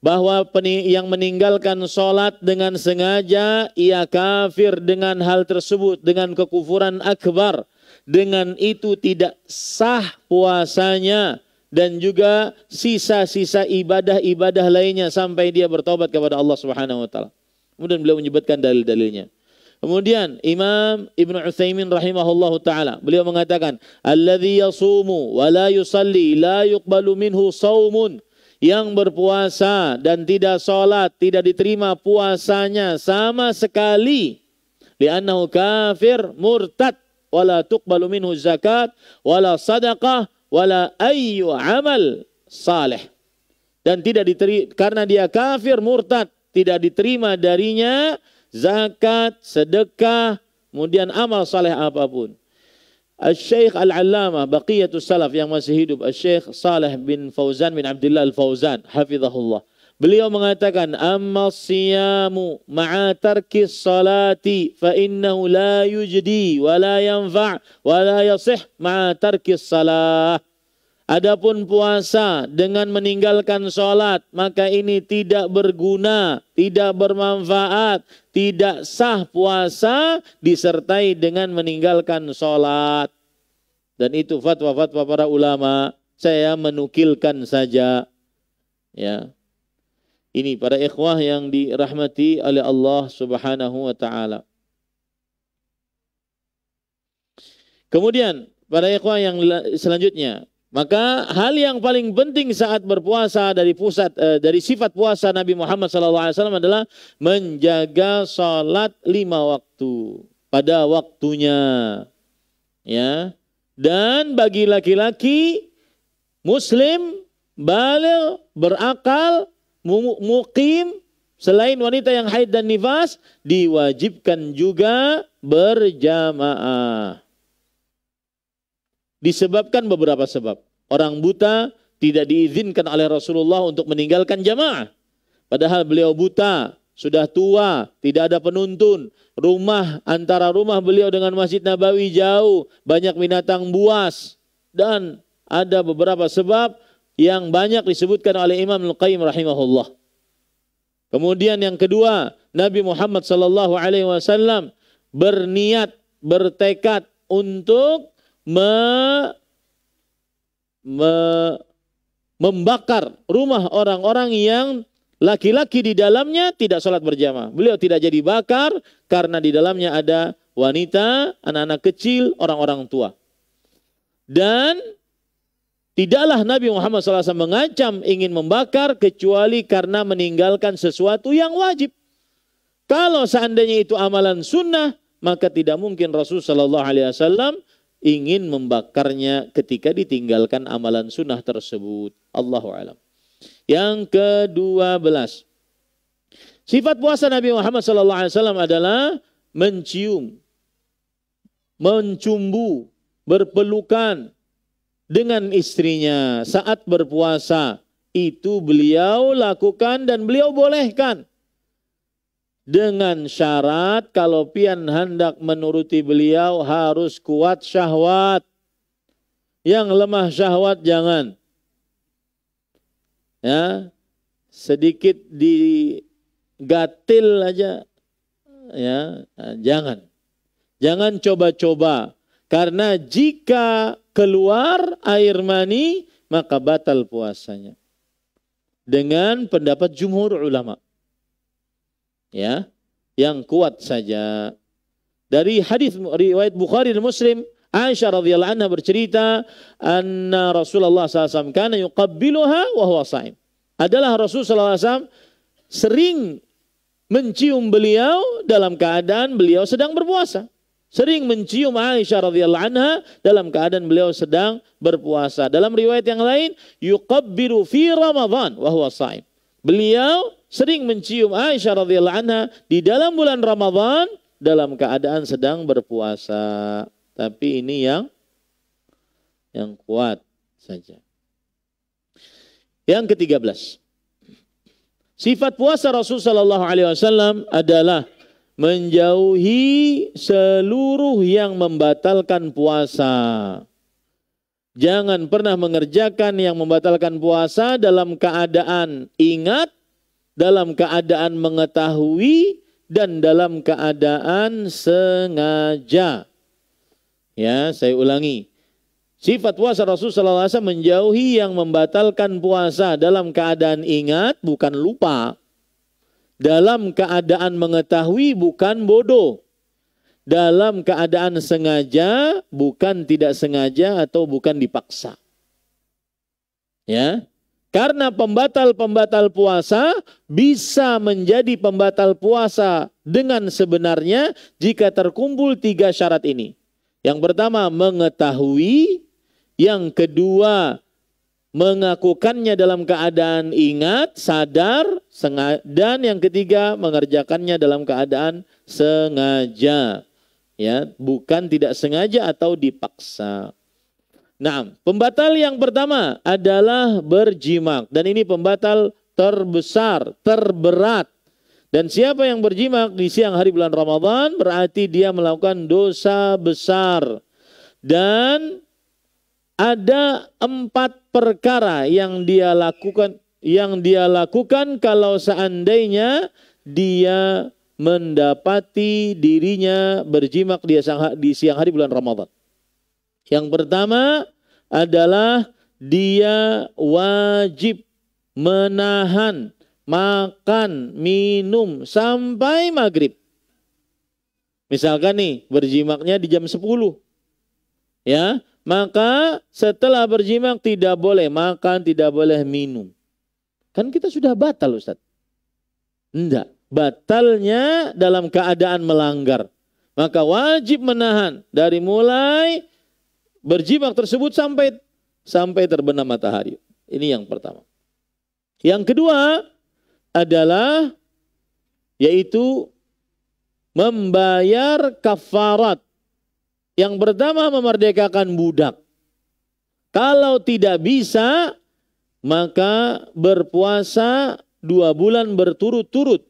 bahwa yang meninggalkan sholat dengan sengaja ia kafir dengan hal tersebut dengan kekufuran akbar dengan itu tidak sah puasanya dan juga sisa-sisa ibadah-ibadah lainnya sampai dia bertobat kepada Allah Subhanahu wa taala. Kemudian beliau menyebutkan dalil-dalilnya. Kemudian Imam Ibn Utsaimin rahimahullahu taala beliau mengatakan alladzi yasumu wa la yusalli la yuqbalu minhu saumun yang berpuasa dan tidak sholat tidak diterima puasanya sama sekali li'annahu kafir murtad wala tuqbalu minhu zakat wala sadaqah wala ayyu amal saleh dan tidak diterima karena dia kafir murtad tidak diterima darinya zakat sedekah kemudian amal saleh apapun Al-Syeikh Al-Allamah Baqiyatus Salaf yang masih hidup Al-Syeikh Saleh bin Fauzan bin Abdullah Al-Fauzan Hafizahullah Beliau mengatakan amma siyamu ma'a tarki salati fa innahu la yujdi wa la yanfa' wa la yasih ma'a tarki salah. Adapun puasa dengan meninggalkan sholat maka ini tidak berguna, tidak bermanfaat, tidak sah puasa disertai dengan meninggalkan sholat. Dan itu fatwa-fatwa para ulama. Saya menukilkan saja. Ya, ini para ikhwah yang dirahmati oleh Allah Subhanahu wa taala. Kemudian para ikhwah yang selanjutnya, maka hal yang paling penting saat berpuasa dari pusat eh, dari sifat puasa Nabi Muhammad SAW adalah menjaga salat lima waktu pada waktunya, ya. Dan bagi laki-laki Muslim, balik berakal mukim selain wanita yang haid dan nifas diwajibkan juga berjamaah. Disebabkan beberapa sebab. Orang buta tidak diizinkan oleh Rasulullah untuk meninggalkan jamaah. Padahal beliau buta, sudah tua, tidak ada penuntun. Rumah antara rumah beliau dengan Masjid Nabawi jauh, banyak binatang buas dan ada beberapa sebab yang banyak disebutkan oleh Imam Al-Qayyim rahimahullah. Kemudian yang kedua, Nabi Muhammad sallallahu alaihi wasallam berniat bertekad untuk me, me, membakar rumah orang-orang yang laki-laki di dalamnya tidak sholat berjamaah. Beliau tidak jadi bakar karena di dalamnya ada wanita, anak-anak kecil, orang-orang tua. Dan Tidaklah Nabi Muhammad SAW mengancam ingin membakar kecuali karena meninggalkan sesuatu yang wajib. Kalau seandainya itu amalan sunnah, maka tidak mungkin Rasul SAW ingin membakarnya ketika ditinggalkan amalan sunnah tersebut. Allahu alam. Yang kedua belas, sifat puasa Nabi Muhammad SAW adalah mencium, mencumbu, berpelukan, dengan istrinya saat berpuasa itu beliau lakukan dan beliau bolehkan dengan syarat kalau pian hendak menuruti beliau harus kuat syahwat yang lemah syahwat jangan ya sedikit digatil aja ya jangan jangan coba-coba karena jika keluar air mani maka batal puasanya. Dengan pendapat jumhur ulama. Ya, yang kuat saja. Dari hadis riwayat Bukhari dan Muslim, Aisyah radhiyallahu anha bercerita, "Anna Rasulullah SAW kana yuqabbiluha wa huwa saim." Adalah Rasulullah SAW sering mencium beliau dalam keadaan beliau sedang berpuasa sering mencium Aisyah radhiyallahu anha dalam keadaan beliau sedang berpuasa. Dalam riwayat yang lain, yuqabbiru fi Ramadan wa huwa saim. Beliau sering mencium Aisyah radhiyallahu anha di dalam bulan Ramadan dalam keadaan sedang berpuasa. Tapi ini yang yang kuat saja. Yang ke-13. Sifat puasa Rasul sallallahu alaihi wasallam adalah menjauhi seluruh yang membatalkan puasa. Jangan pernah mengerjakan yang membatalkan puasa dalam keadaan ingat, dalam keadaan mengetahui, dan dalam keadaan sengaja. Ya, saya ulangi. Sifat puasa Rasul SAW menjauhi yang membatalkan puasa dalam keadaan ingat, bukan lupa dalam keadaan mengetahui bukan bodoh. Dalam keadaan sengaja bukan tidak sengaja atau bukan dipaksa. Ya. Karena pembatal-pembatal puasa bisa menjadi pembatal puasa dengan sebenarnya jika terkumpul tiga syarat ini. Yang pertama mengetahui, yang kedua mengakukannya dalam keadaan ingat, sadar, dan yang ketiga mengerjakannya dalam keadaan sengaja. Ya, bukan tidak sengaja atau dipaksa. Nah, pembatal yang pertama adalah berjimak dan ini pembatal terbesar, terberat. Dan siapa yang berjimak di siang hari bulan Ramadan berarti dia melakukan dosa besar. Dan ada empat perkara yang dia lakukan yang dia lakukan kalau seandainya dia mendapati dirinya berjimak di siang, di siang hari bulan Ramadan. Yang pertama adalah dia wajib menahan makan, minum sampai maghrib. Misalkan nih berjimaknya di jam 10. Ya, maka setelah berjimak tidak boleh makan, tidak boleh minum. Kan kita sudah batal Ustaz. Enggak. Batalnya dalam keadaan melanggar. Maka wajib menahan dari mulai berjimak tersebut sampai sampai terbenam matahari. Ini yang pertama. Yang kedua adalah yaitu membayar kafarat yang pertama memerdekakan budak. Kalau tidak bisa, maka berpuasa dua bulan berturut-turut.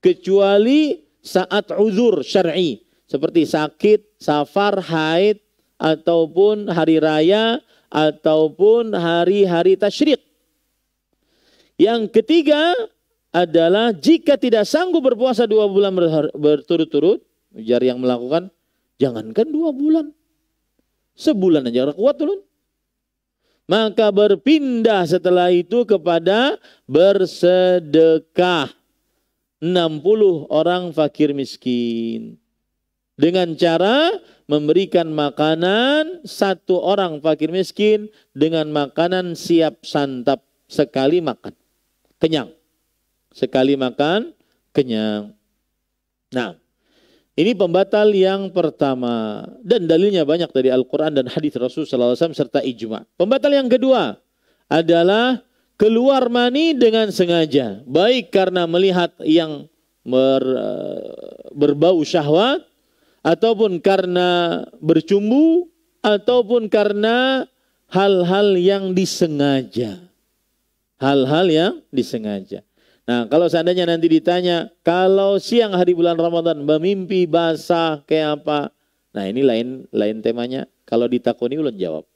Kecuali saat uzur syar'i. Seperti sakit, safar, haid, ataupun hari raya, ataupun hari-hari tasyrik. Yang ketiga adalah jika tidak sanggup berpuasa dua bulan berturut-turut, ujar yang melakukan, Jangankan dua bulan. Sebulan aja kuat turun. Maka berpindah setelah itu kepada bersedekah. 60 orang fakir miskin. Dengan cara memberikan makanan satu orang fakir miskin dengan makanan siap santap sekali makan. Kenyang. Sekali makan, kenyang. Nah, ini pembatal yang pertama dan dalilnya banyak dari Al-Qur'an dan hadis Rasul SAW serta ijma. Pembatal yang kedua adalah keluar mani dengan sengaja, baik karena melihat yang ber, eh, berbau syahwat ataupun karena bercumbu ataupun karena hal-hal yang disengaja. Hal-hal yang disengaja. Nah, kalau seandainya nanti ditanya, kalau siang hari bulan Ramadan bermimpi basah kayak apa? Nah, ini lain lain temanya. Kalau ditakoni ulun jawab.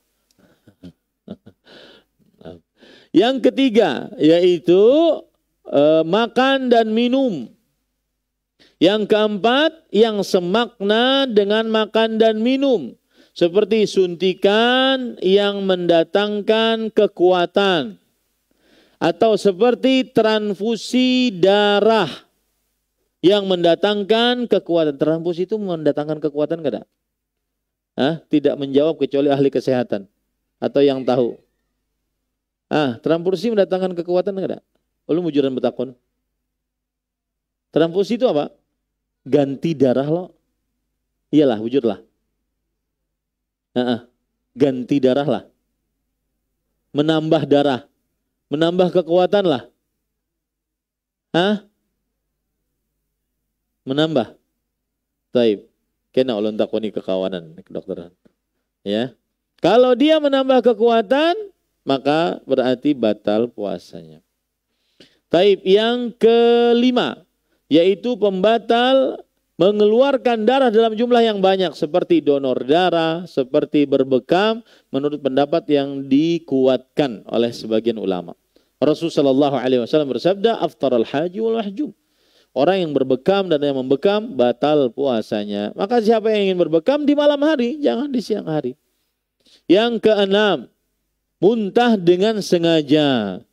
Yang ketiga yaitu e, makan dan minum. Yang keempat yang semakna dengan makan dan minum seperti suntikan yang mendatangkan kekuatan atau seperti transfusi darah yang mendatangkan kekuatan. Transfusi itu mendatangkan kekuatan enggak? Hah? Tidak menjawab kecuali ahli kesehatan atau yang tahu. Ah, transfusi mendatangkan kekuatan enggak? Lu mujuran betakun. Transfusi itu apa? Ganti darah lo. Iyalah, wujudlah. Ah, ah. Ganti darah lah. Menambah darah Menambah kekuatan lah. Hah? Menambah. Taib. Kena ulun takoni kekawanan kedokteran. Ya. Kalau dia menambah kekuatan, maka berarti batal puasanya. Taib yang kelima, yaitu pembatal mengeluarkan darah dalam jumlah yang banyak seperti donor darah, seperti berbekam menurut pendapat yang dikuatkan oleh sebagian ulama. Rasulullah shallallahu alaihi wasallam bersabda, "Aftar al-haji wal mahjum." Orang yang berbekam dan yang membekam batal puasanya. Maka siapa yang ingin berbekam di malam hari, jangan di siang hari. Yang keenam, muntah dengan sengaja.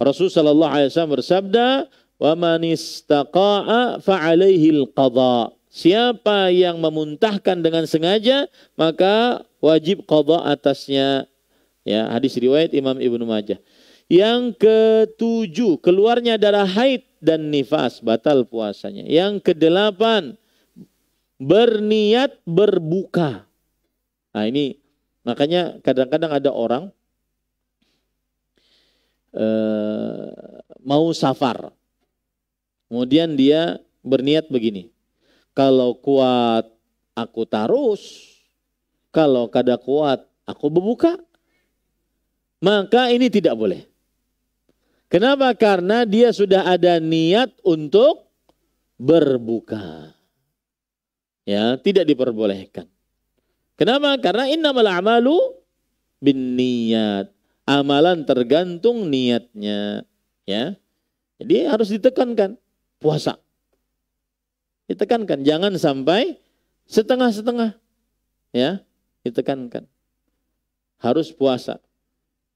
Rasulullah SAW bersabda, Wa man istaqa'a fa'alaihil qadha. Siapa yang memuntahkan dengan sengaja, maka wajib qadha atasnya. Ya, hadis riwayat Imam Ibnu Majah. Yang ketujuh, keluarnya darah haid dan nifas, batal puasanya. Yang kedelapan, berniat berbuka. Nah ini makanya kadang-kadang ada orang eh, mau safar. Kemudian dia berniat begini. Kalau kuat aku tarus, kalau kada kuat aku berbuka. Maka ini tidak boleh. Kenapa? Karena dia sudah ada niat untuk berbuka. Ya, tidak diperbolehkan. Kenapa? Karena innamal amalu bin niat. Amalan tergantung niatnya, ya. Jadi harus ditekankan puasa. Ditekankan, jangan sampai setengah-setengah. Ya, ditekankan. Harus puasa.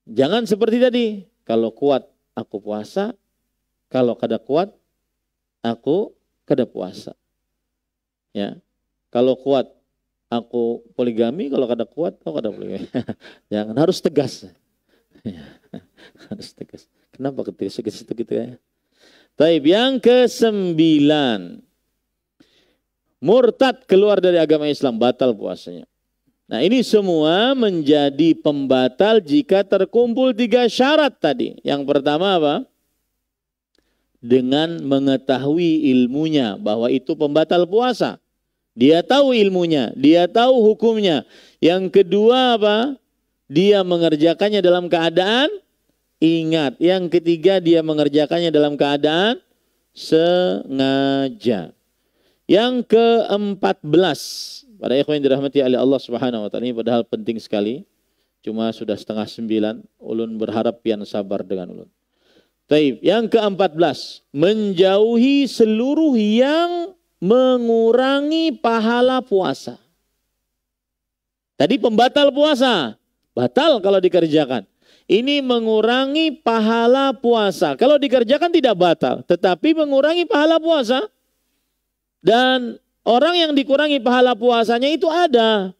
Jangan seperti tadi, kalau kuat aku puasa, kalau kada kuat aku kada puasa. Ya. Kalau kuat aku poligami, kalau kada kuat aku kada poligami. Jangan harus tegas. Ya, harus tegas. Kenapa ketika segitu gitu ya? Taib yang sembilan, Murtad keluar dari agama Islam, batal puasanya. Nah ini semua menjadi pembatal jika terkumpul tiga syarat tadi. Yang pertama apa? Dengan mengetahui ilmunya bahwa itu pembatal puasa. Dia tahu ilmunya, dia tahu hukumnya. Yang kedua apa? Dia mengerjakannya dalam keadaan ingat. Yang ketiga dia mengerjakannya dalam keadaan sengaja. Yang ke belas, pada ikhwan yang dirahmati oleh Allah Subhanahu wa taala ini padahal penting sekali. Cuma sudah setengah sembilan, ulun berharap pian sabar dengan ulun. Taib. Yang ke belas, menjauhi seluruh yang mengurangi pahala puasa. Tadi pembatal puasa, batal kalau dikerjakan ini mengurangi pahala puasa. Kalau dikerjakan tidak batal, tetapi mengurangi pahala puasa. Dan orang yang dikurangi pahala puasanya itu ada.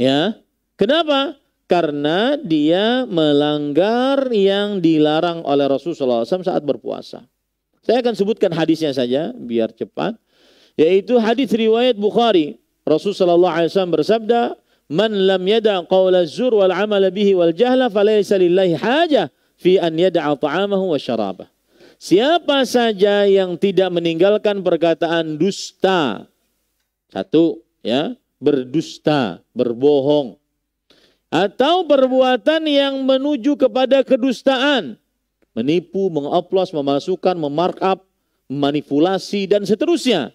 Ya. Kenapa? Karena dia melanggar yang dilarang oleh Rasulullah SAW saat berpuasa. Saya akan sebutkan hadisnya saja biar cepat. Yaitu hadis riwayat Bukhari. Rasulullah SAW bersabda, man lam yada qawla zur wal amala bihi wal jahla falaysa lillahi haja fi an yada ta'amahu wa syarabah. Siapa saja yang tidak meninggalkan perkataan dusta. Satu, ya, berdusta, berbohong. Atau perbuatan yang menuju kepada kedustaan. Menipu, mengoplos, memasukkan, memarkup, manipulasi, dan seterusnya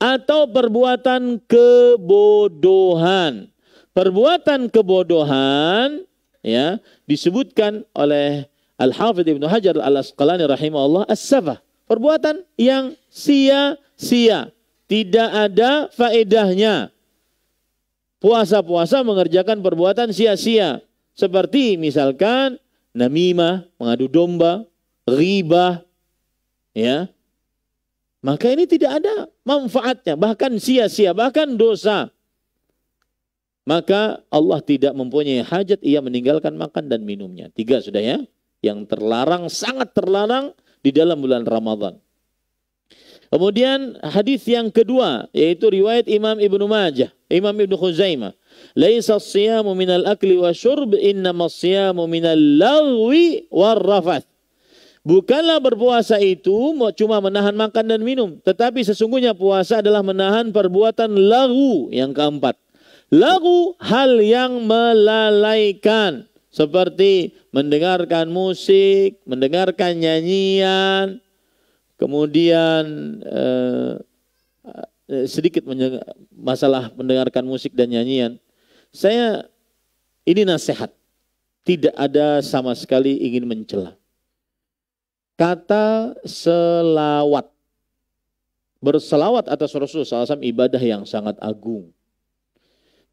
atau perbuatan kebodohan. Perbuatan kebodohan ya disebutkan oleh al hafidz Ibnu Hajar Al-Asqalani rahimahullah as safa Perbuatan yang sia-sia, tidak ada faedahnya. Puasa-puasa mengerjakan perbuatan sia-sia seperti misalkan namimah, mengadu domba, riba, ya, maka ini tidak ada manfaatnya, bahkan sia-sia, bahkan dosa. Maka Allah tidak mempunyai hajat ia meninggalkan makan dan minumnya. Tiga sudah ya, yang terlarang, sangat terlarang di dalam bulan Ramadan. Kemudian hadis yang kedua yaitu riwayat Imam Ibnu Majah, Imam Ibnu Khuzaimah. Laisa siyamu minal akli wa syurb innama siyamu minal lawi war rafath. Bukanlah berpuasa itu cuma menahan makan dan minum, tetapi sesungguhnya puasa adalah menahan perbuatan lagu yang keempat. Lagu hal yang melalaikan seperti mendengarkan musik, mendengarkan nyanyian, kemudian eh, eh sedikit masalah mendengarkan musik dan nyanyian. Saya ini nasihat, tidak ada sama sekali ingin mencela. Kata selawat. Berselawat atas Rasulullah SAW ibadah yang sangat agung.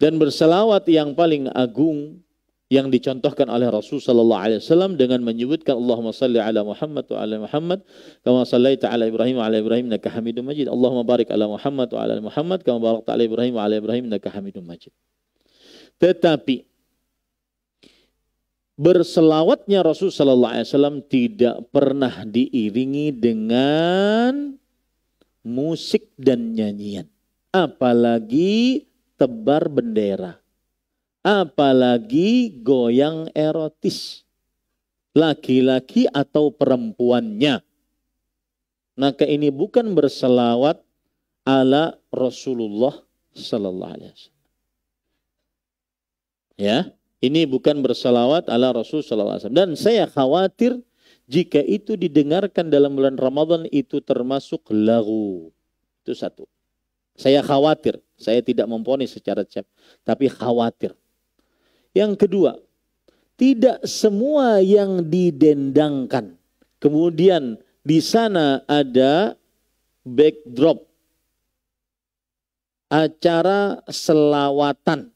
Dan berselawat yang paling agung yang dicontohkan oleh Rasul sallallahu alaihi wasallam dengan menyebutkan Allahumma salli ala Muhammad wa ala Muhammad kama sallaita taala Ibrahim wa ala Ibrahim innaka Hamidum Majid Allahumma barik ala Muhammad wa ala Muhammad kama barakta taala Ibrahim wa ala Ibrahim innaka Hamidum Majid tetapi berselawatnya Rasul Sallallahu Alaihi Wasallam tidak pernah diiringi dengan musik dan nyanyian, apalagi tebar bendera, apalagi goyang erotis, laki-laki atau perempuannya. Maka ini bukan berselawat ala Rasulullah Sallallahu Alaihi Wasallam. Ya, ini bukan bersalawat ala Rasul sallallahu Dan saya khawatir jika itu didengarkan dalam bulan Ramadan itu termasuk lagu. Itu satu. Saya khawatir, saya tidak memponis secara cep. tapi khawatir. Yang kedua, tidak semua yang didendangkan. Kemudian di sana ada backdrop acara selawatan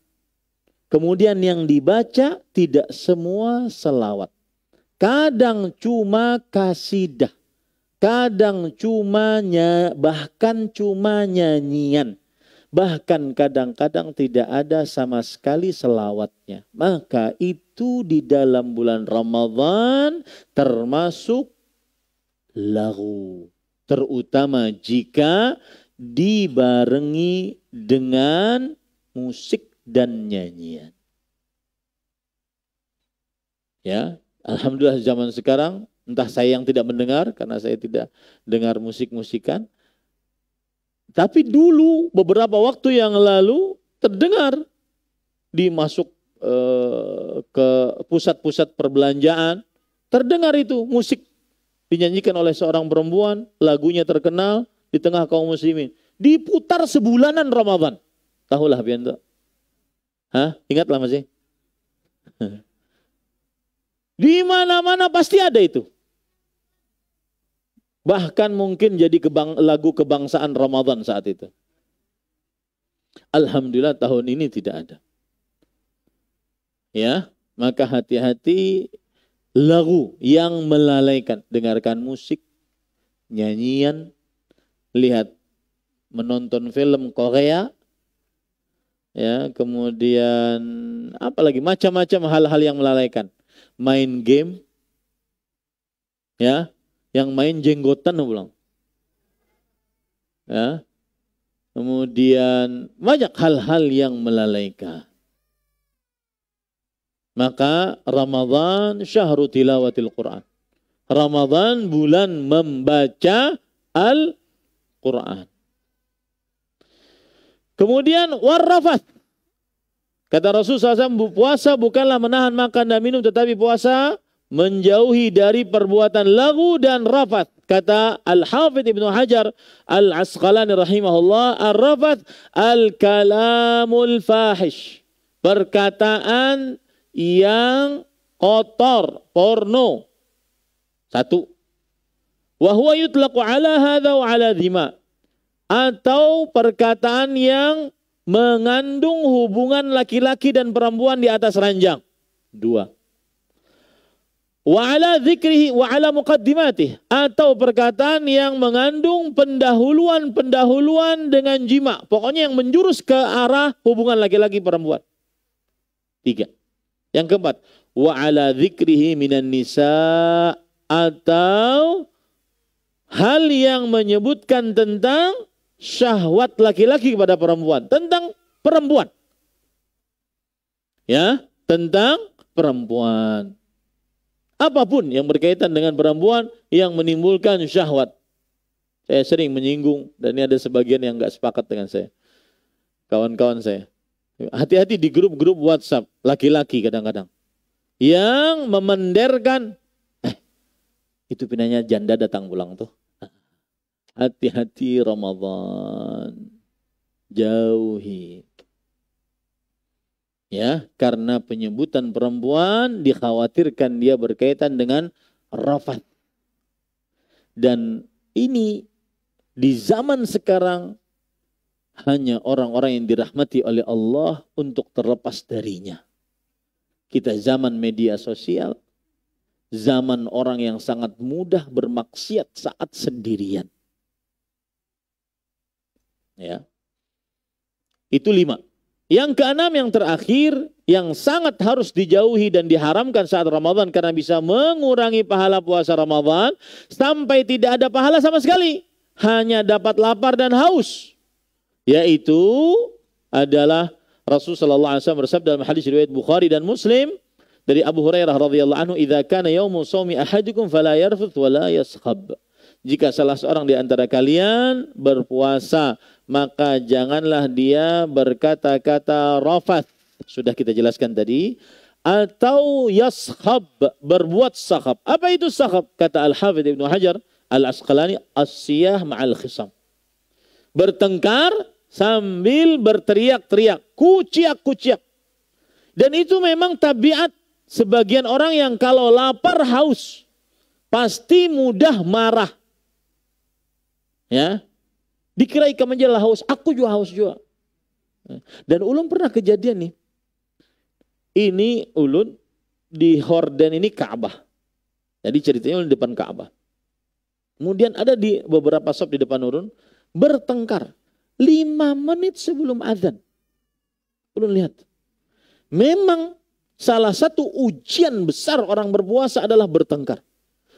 Kemudian yang dibaca tidak semua selawat. Kadang cuma kasidah. Kadang cuma bahkan cuma nyanyian. Bahkan kadang-kadang tidak ada sama sekali selawatnya. Maka itu di dalam bulan Ramadan termasuk lagu. Terutama jika dibarengi dengan musik dan nyanyian. Ya, alhamdulillah zaman sekarang entah saya yang tidak mendengar karena saya tidak dengar musik-musikan. Tapi dulu beberapa waktu yang lalu terdengar dimasuk eh, ke pusat-pusat perbelanjaan, terdengar itu musik dinyanyikan oleh seorang perempuan, lagunya terkenal di tengah kaum muslimin. Diputar sebulanan Ramadan. Tahulah Bianto. Hah? Ingatlah masih. Di mana-mana pasti ada itu. Bahkan mungkin jadi kebang, lagu kebangsaan Ramadan saat itu. Alhamdulillah tahun ini tidak ada. Ya, maka hati-hati lagu yang melalaikan. Dengarkan musik, nyanyian, lihat menonton film Korea, ya kemudian apalagi macam-macam hal-hal yang melalaikan main game ya yang main jenggotan ulang ya kemudian banyak hal-hal yang melalaikan maka Ramadan syahrul tilawatil Quran Ramadan bulan membaca Al-Quran Kemudian warrafat. Kata Rasul SAW, puasa bukanlah menahan makan dan minum, tetapi puasa menjauhi dari perbuatan lagu dan rafat. Kata al hafid Ibnu Hajar Al-Asqalani rahimahullah, Ar-rafat al-kalamul fahish. Perkataan yang kotor, porno. Satu. Wahuwa yutlaku ala hadha wa ala dhima atau perkataan yang mengandung hubungan laki-laki dan perempuan di atas ranjang. Dua. waala zikrihi wa'ala muqaddimatih atau perkataan yang mengandung pendahuluan-pendahuluan dengan jima. Pokoknya yang menjurus ke arah hubungan laki-laki perempuan. Tiga. Yang keempat, waala zikrihi minan nisa atau hal yang menyebutkan tentang syahwat laki-laki kepada perempuan, tentang perempuan. Ya, tentang perempuan. Apapun yang berkaitan dengan perempuan yang menimbulkan syahwat. Saya sering menyinggung dan ini ada sebagian yang nggak sepakat dengan saya. Kawan-kawan saya. Hati-hati di grup-grup WhatsApp laki-laki kadang-kadang. Yang memenderkan eh, itu pinanya janda datang pulang tuh hati-hati Ramadan. Jauhi. Ya, karena penyebutan perempuan dikhawatirkan dia berkaitan dengan rafat. Dan ini di zaman sekarang hanya orang-orang yang dirahmati oleh Allah untuk terlepas darinya. Kita zaman media sosial, zaman orang yang sangat mudah bermaksiat saat sendirian Ya. Itu lima. Yang keenam yang terakhir yang sangat harus dijauhi dan diharamkan saat Ramadan karena bisa mengurangi pahala puasa Ramadan sampai tidak ada pahala sama sekali. Hanya dapat lapar dan haus. Yaitu adalah Rasul sallallahu alaihi wasallam bersabda dalam hadis riwayat Bukhari dan Muslim dari Abu Hurairah radhiyallahu anhu, "Idza kana yaumu shaumi ahadukum fala yarfuth wala yaskhab." Jika salah seorang di antara kalian berpuasa maka janganlah dia berkata-kata rofat. Sudah kita jelaskan tadi. Atau yashab, berbuat sahab. Apa itu sahab? Kata al hafid Ibn Hajar, Al-Asqalani, Asiyah ma'al khisam. Bertengkar sambil berteriak-teriak. Kuciak-kuciak. Dan itu memang tabiat sebagian orang yang kalau lapar haus. Pasti mudah marah. Ya, Dikira ikan menjelah haus, aku juga haus juga. Dan ulun pernah kejadian nih. Ini ulun di Horden ini Ka'bah. Jadi ceritanya ulun di depan Ka'bah. Kemudian ada di beberapa sop di depan ulun bertengkar. Lima menit sebelum azan. Ulun lihat. Memang salah satu ujian besar orang berpuasa adalah bertengkar.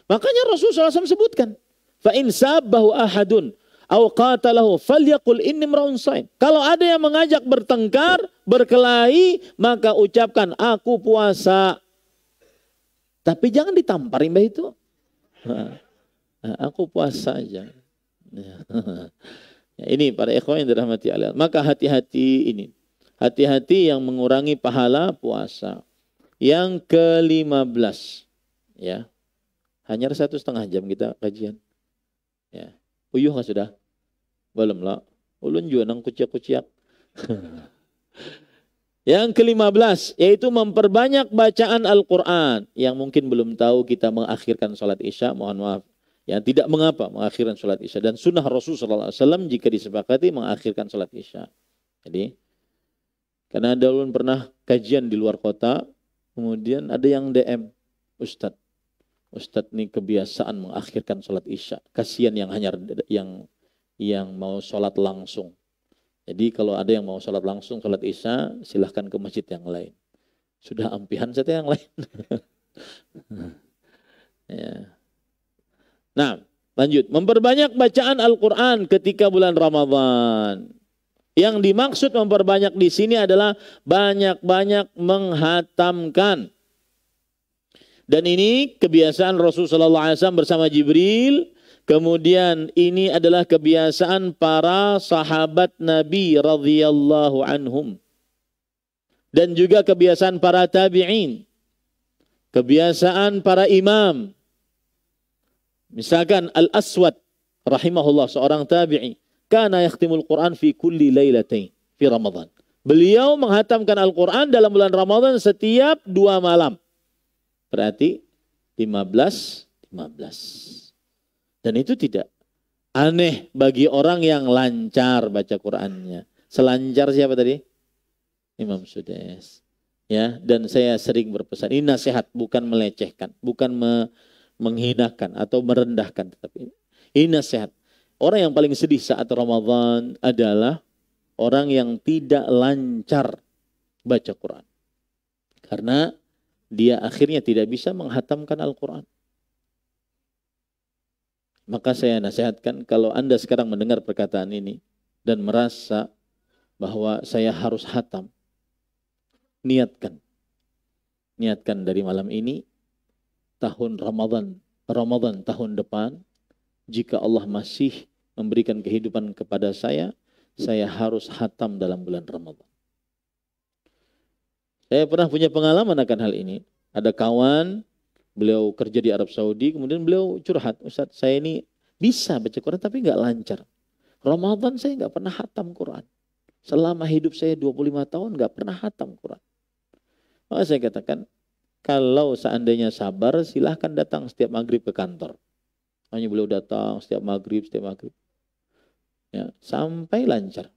Makanya Rasulullah SAW sebutkan. Fa'in in ahadun au qatalahu falyaqul inni Kalau ada yang mengajak bertengkar, berkelahi, maka ucapkan aku puasa. Tapi jangan ditampar mbak itu. Nah, nah, aku puasa aja. Nah, ya, ini para ikhwan yang dirahmati Allah. Maka hati-hati ini. Hati-hati yang mengurangi pahala puasa. Yang ke-15. Ya. Hanya satu setengah jam kita kajian. Ya. Uyuh sudah? Walamla. Ulun juga nang kuciak-kuciak. Yang kelima belas, yaitu memperbanyak bacaan Al-Quran. Yang mungkin belum tahu kita mengakhirkan sholat isya, mohon maaf. Yang tidak mengapa mengakhirkan sholat isya. Dan sunnah Rasul SAW jika disepakati mengakhirkan sholat isya. Jadi, karena ada ulun pernah kajian di luar kota, kemudian ada yang DM, Ustadz, Ustadz ini kebiasaan mengakhirkan sholat isya. Kasihan yang hanya yang yang mau sholat langsung. Jadi kalau ada yang mau sholat langsung, sholat isya, silahkan ke masjid yang lain. Sudah ampihan saja yang lain. ya. Nah, lanjut. Memperbanyak bacaan Al-Quran ketika bulan Ramadhan. Yang dimaksud memperbanyak di sini adalah banyak-banyak menghatamkan. Dan ini kebiasaan Rasulullah SAW bersama Jibril Kemudian ini adalah kebiasaan para sahabat Nabi radhiyallahu anhum. Dan juga kebiasaan para tabi'in. Kebiasaan para imam. Misalkan Al-Aswad rahimahullah seorang tabi'i. Kana yakhtimul Quran fi kulli lailatain fi Ramadan. Beliau menghatamkan Al-Quran dalam bulan Ramadan setiap dua malam. Berarti 15, 15. Dan itu tidak aneh bagi orang yang lancar baca Qur'annya. Selancar siapa tadi? Imam Sudes. Ya, dan saya sering berpesan, ini nasihat bukan melecehkan, bukan me menghinakan atau merendahkan tetapi ini nasihat. Orang yang paling sedih saat Ramadan adalah orang yang tidak lancar baca Quran. Karena dia akhirnya tidak bisa menghatamkan Al-Quran. Maka saya nasihatkan kalau Anda sekarang mendengar perkataan ini dan merasa bahwa saya harus hatam, niatkan. Niatkan dari malam ini, tahun Ramadan, Ramadan tahun depan, jika Allah masih memberikan kehidupan kepada saya, saya harus hatam dalam bulan Ramadan. Saya pernah punya pengalaman akan hal ini. Ada kawan Beliau kerja di Arab Saudi, kemudian beliau curhat, Ustaz saya ini bisa baca Quran tapi nggak lancar. Ramadan saya nggak pernah hatam Quran. Selama hidup saya 25 tahun nggak pernah hatam Quran. Maka saya katakan, kalau seandainya sabar silahkan datang setiap maghrib ke kantor. Hanya beliau datang setiap maghrib, setiap maghrib. Ya, sampai lancar.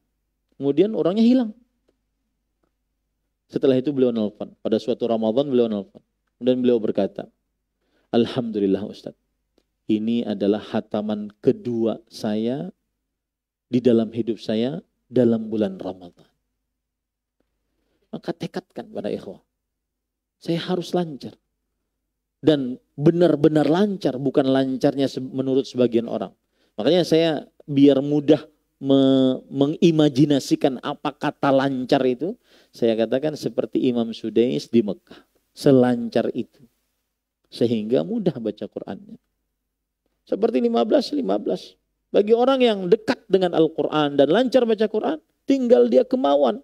Kemudian orangnya hilang. Setelah itu beliau nelfon. Pada suatu Ramadan beliau nelfon. Kemudian beliau berkata, Alhamdulillah Ustadz. Ini adalah hataman kedua saya di dalam hidup saya dalam bulan Ramadhan. Maka tekadkan pada ikhwah. Saya harus lancar. Dan benar-benar lancar, bukan lancarnya menurut sebagian orang. Makanya saya biar mudah me mengimajinasikan apa kata lancar itu, saya katakan seperti Imam Sudais di Mekah. Selancar itu sehingga mudah baca Qur'annya. Seperti 15 15. Bagi orang yang dekat dengan Al-Qur'an dan lancar baca Qur'an, tinggal dia kemauan.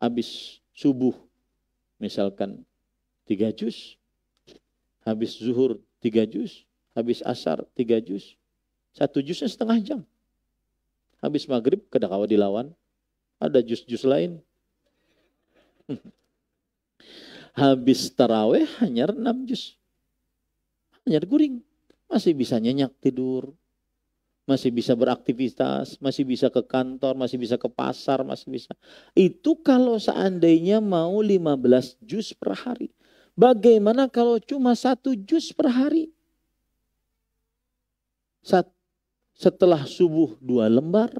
Habis subuh misalkan tiga juz, habis zuhur tiga juz, habis asar tiga juz, satu juznya setengah jam. Habis maghrib kedakawa dilawan, ada jus-jus lain. habis taraweh hanya enam jus, Hanya guring. Masih bisa nyenyak tidur. Masih bisa beraktivitas, masih bisa ke kantor, masih bisa ke pasar, masih bisa. Itu kalau seandainya mau 15 jus per hari. Bagaimana kalau cuma satu jus per hari? Sat, setelah subuh dua lembar,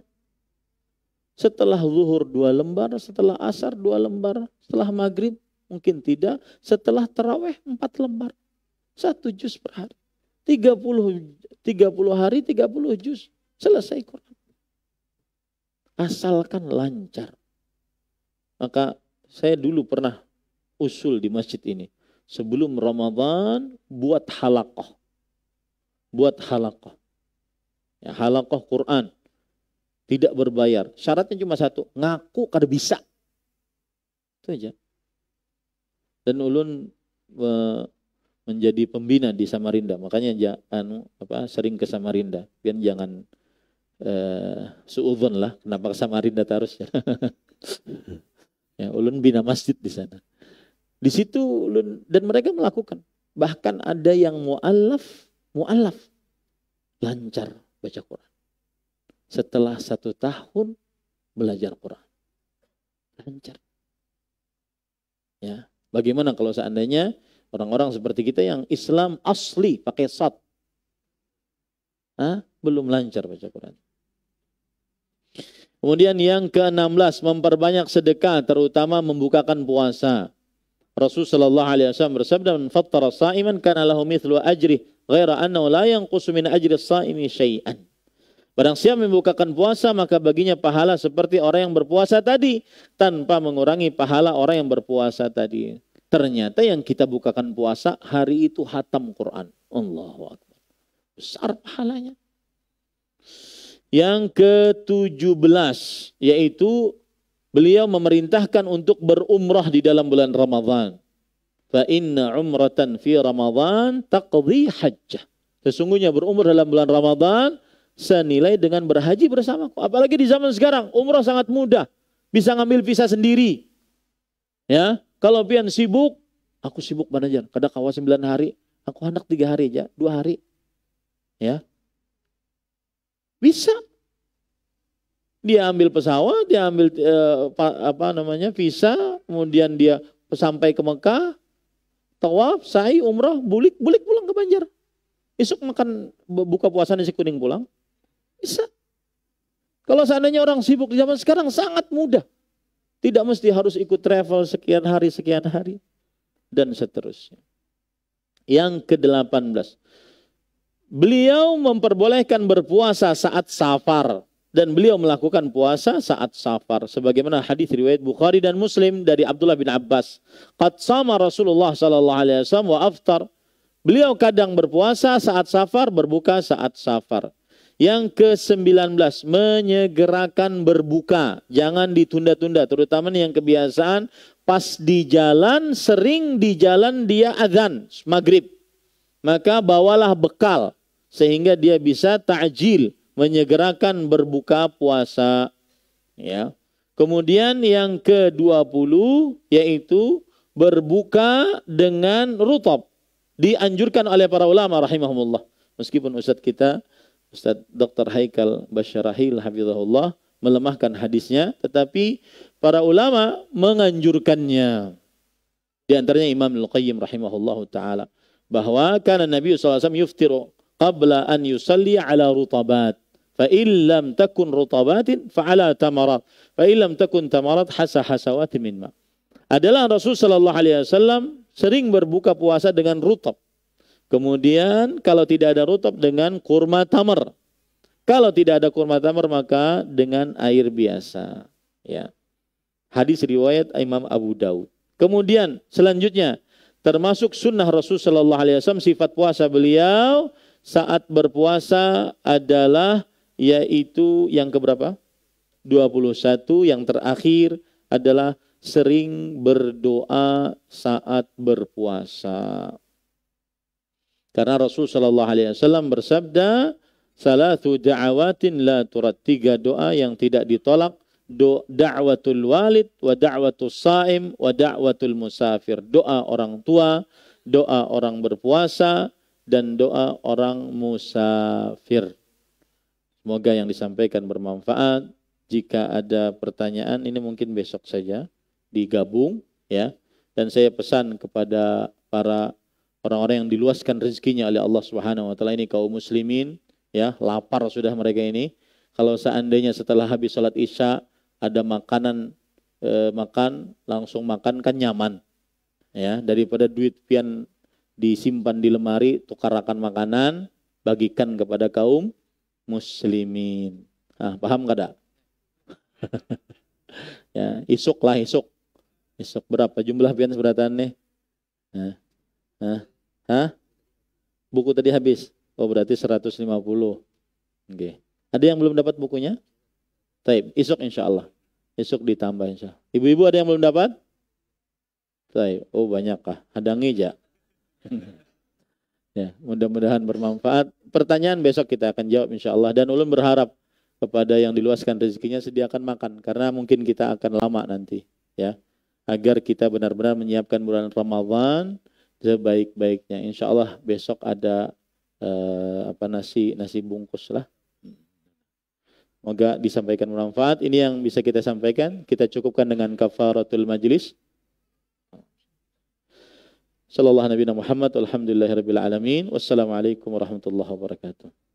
setelah zuhur dua lembar, setelah asar dua lembar, setelah maghrib mungkin tidak, setelah terawih empat lembar. Satu jus per hari. 30, 30 hari tiga puluh jus Selesai Quran. Asalkan lancar. Maka saya dulu pernah usul di masjid ini. Sebelum Ramadan buat halakoh. Buat halakoh. Ya, halakoh Quran. Tidak berbayar. Syaratnya cuma satu. Ngaku kada bisa. Itu aja dan ulun menjadi pembina di Samarinda. Makanya ja, anu apa sering ke Samarinda. Biar jangan eh, suudzon lah. Kenapa ke Samarinda terus ya? ya ulun bina masjid di sana. Di situ ulun dan mereka melakukan. Bahkan ada yang mualaf, mualaf lancar baca Quran. Setelah satu tahun belajar Quran, lancar. Ya, Bagaimana kalau seandainya orang-orang seperti kita yang Islam asli pakai sat? Belum lancar baca Quran. Kemudian yang ke-16 memperbanyak sedekah terutama membukakan puasa. Rasul sallallahu alaihi wasallam bersabda, "Man fattara sa'iman kana lahu mithlu ajri ghaira annahu la yanqusu min ajri saimi syai'an." Barang siapa membukakan puasa maka baginya pahala seperti orang yang berpuasa tadi tanpa mengurangi pahala orang yang berpuasa tadi. Ternyata yang kita bukakan puasa hari itu hatam Quran. Allahu Akbar. Besar pahalanya. Yang ke-17 yaitu beliau memerintahkan untuk berumrah di dalam bulan Ramadan. Fa inna umratan fi Ramadan taqdi hajjah. Sesungguhnya berumrah dalam bulan Ramadan senilai dengan berhaji bersamaku. Apalagi di zaman sekarang, umroh sangat mudah. Bisa ngambil visa sendiri. Ya, kalau pian sibuk, aku sibuk manajer. Kadang kawas 9 hari, aku anak tiga hari aja, dua hari. Ya. Bisa. Dia ambil pesawat, dia ambil eh, apa namanya visa, kemudian dia sampai ke Mekah, tawaf, sa'i, umroh, bulik, bulik pulang ke Banjar. Esok makan buka puasa nasi kuning pulang. Bisa. Kalau seandainya orang sibuk di zaman sekarang sangat mudah. Tidak mesti harus ikut travel sekian hari, sekian hari. Dan seterusnya. Yang ke-18. Beliau memperbolehkan berpuasa saat safar. Dan beliau melakukan puasa saat safar. Sebagaimana hadis riwayat Bukhari dan Muslim dari Abdullah bin Abbas. Qad sama Rasulullah sallallahu alaihi wasallam wa aftar. Beliau kadang berpuasa saat safar, berbuka saat safar. Yang ke-19, menyegerakan berbuka. Jangan ditunda-tunda, terutama yang kebiasaan pas di jalan, sering di jalan dia azan maghrib. Maka bawalah bekal sehingga dia bisa ta'jil, menyegerakan berbuka puasa. Ya. Kemudian yang ke-20 yaitu berbuka dengan rutab. Dianjurkan oleh para ulama rahimahumullah. Meskipun Ustadz kita Ustadz Dr. Haikal Basyarahil Hafizahullah melemahkan hadisnya tetapi para ulama menganjurkannya di antaranya Imam Al-Qayyim rahimahullahu taala bahwa karena Nabi SAW yuftiru qabla an yusalli ala rutabat fa illam takun rutabatin fa ala tamarat fa illam takun tamarat hasa hasawati min ma adalah Rasul sallallahu alaihi wasallam sering berbuka puasa dengan rutab Kemudian kalau tidak ada rutab dengan kurma tamar. Kalau tidak ada kurma tamar maka dengan air biasa. Ya. Hadis riwayat Imam Abu Daud. Kemudian selanjutnya termasuk sunnah Rasul Shallallahu Alaihi Wasallam sifat puasa beliau saat berpuasa adalah yaitu yang keberapa? 21 yang terakhir adalah sering berdoa saat berpuasa. Karena Rasul Shallallahu Alaihi Wasallam bersabda, salatu da'awatin la turat tiga doa yang tidak ditolak da'watul walid wa da'watul saim wa da'watul musafir doa orang tua doa orang berpuasa dan doa orang musafir semoga yang disampaikan bermanfaat jika ada pertanyaan ini mungkin besok saja digabung ya dan saya pesan kepada para orang-orang yang diluaskan rezekinya oleh Allah Subhanahu wa taala ini kaum muslimin ya lapar sudah mereka ini kalau seandainya setelah habis sholat isya ada makanan e, makan langsung makan kan nyaman ya daripada duit pian disimpan di lemari tukarakan makanan bagikan kepada kaum muslimin ah paham gak ada ya isuk lah isuk isuk berapa jumlah pian seberatannya nah. Hah? Hah? Buku tadi habis. Oh berarti 150. Oke. Okay. Ada yang belum dapat bukunya? Taib. Esok insya Allah. Esok ditambah insya Allah. Ibu-ibu ada yang belum dapat? Taib. Oh banyak kah? Ada ngeja. ya, mudah-mudahan bermanfaat. Pertanyaan besok kita akan jawab insya Allah. Dan ulun berharap kepada yang diluaskan rezekinya sediakan makan karena mungkin kita akan lama nanti ya agar kita benar-benar menyiapkan bulan Ramadan sebaik-baiknya. Insya Allah besok ada uh, apa nasi nasi bungkus lah. Moga disampaikan bermanfaat. Ini yang bisa kita sampaikan. Kita cukupkan dengan kafaratul majlis. Sallallahu Nabi Muhammad. Alhamdulillahirabbil alamin. Wassalamualaikum warahmatullahi wabarakatuh.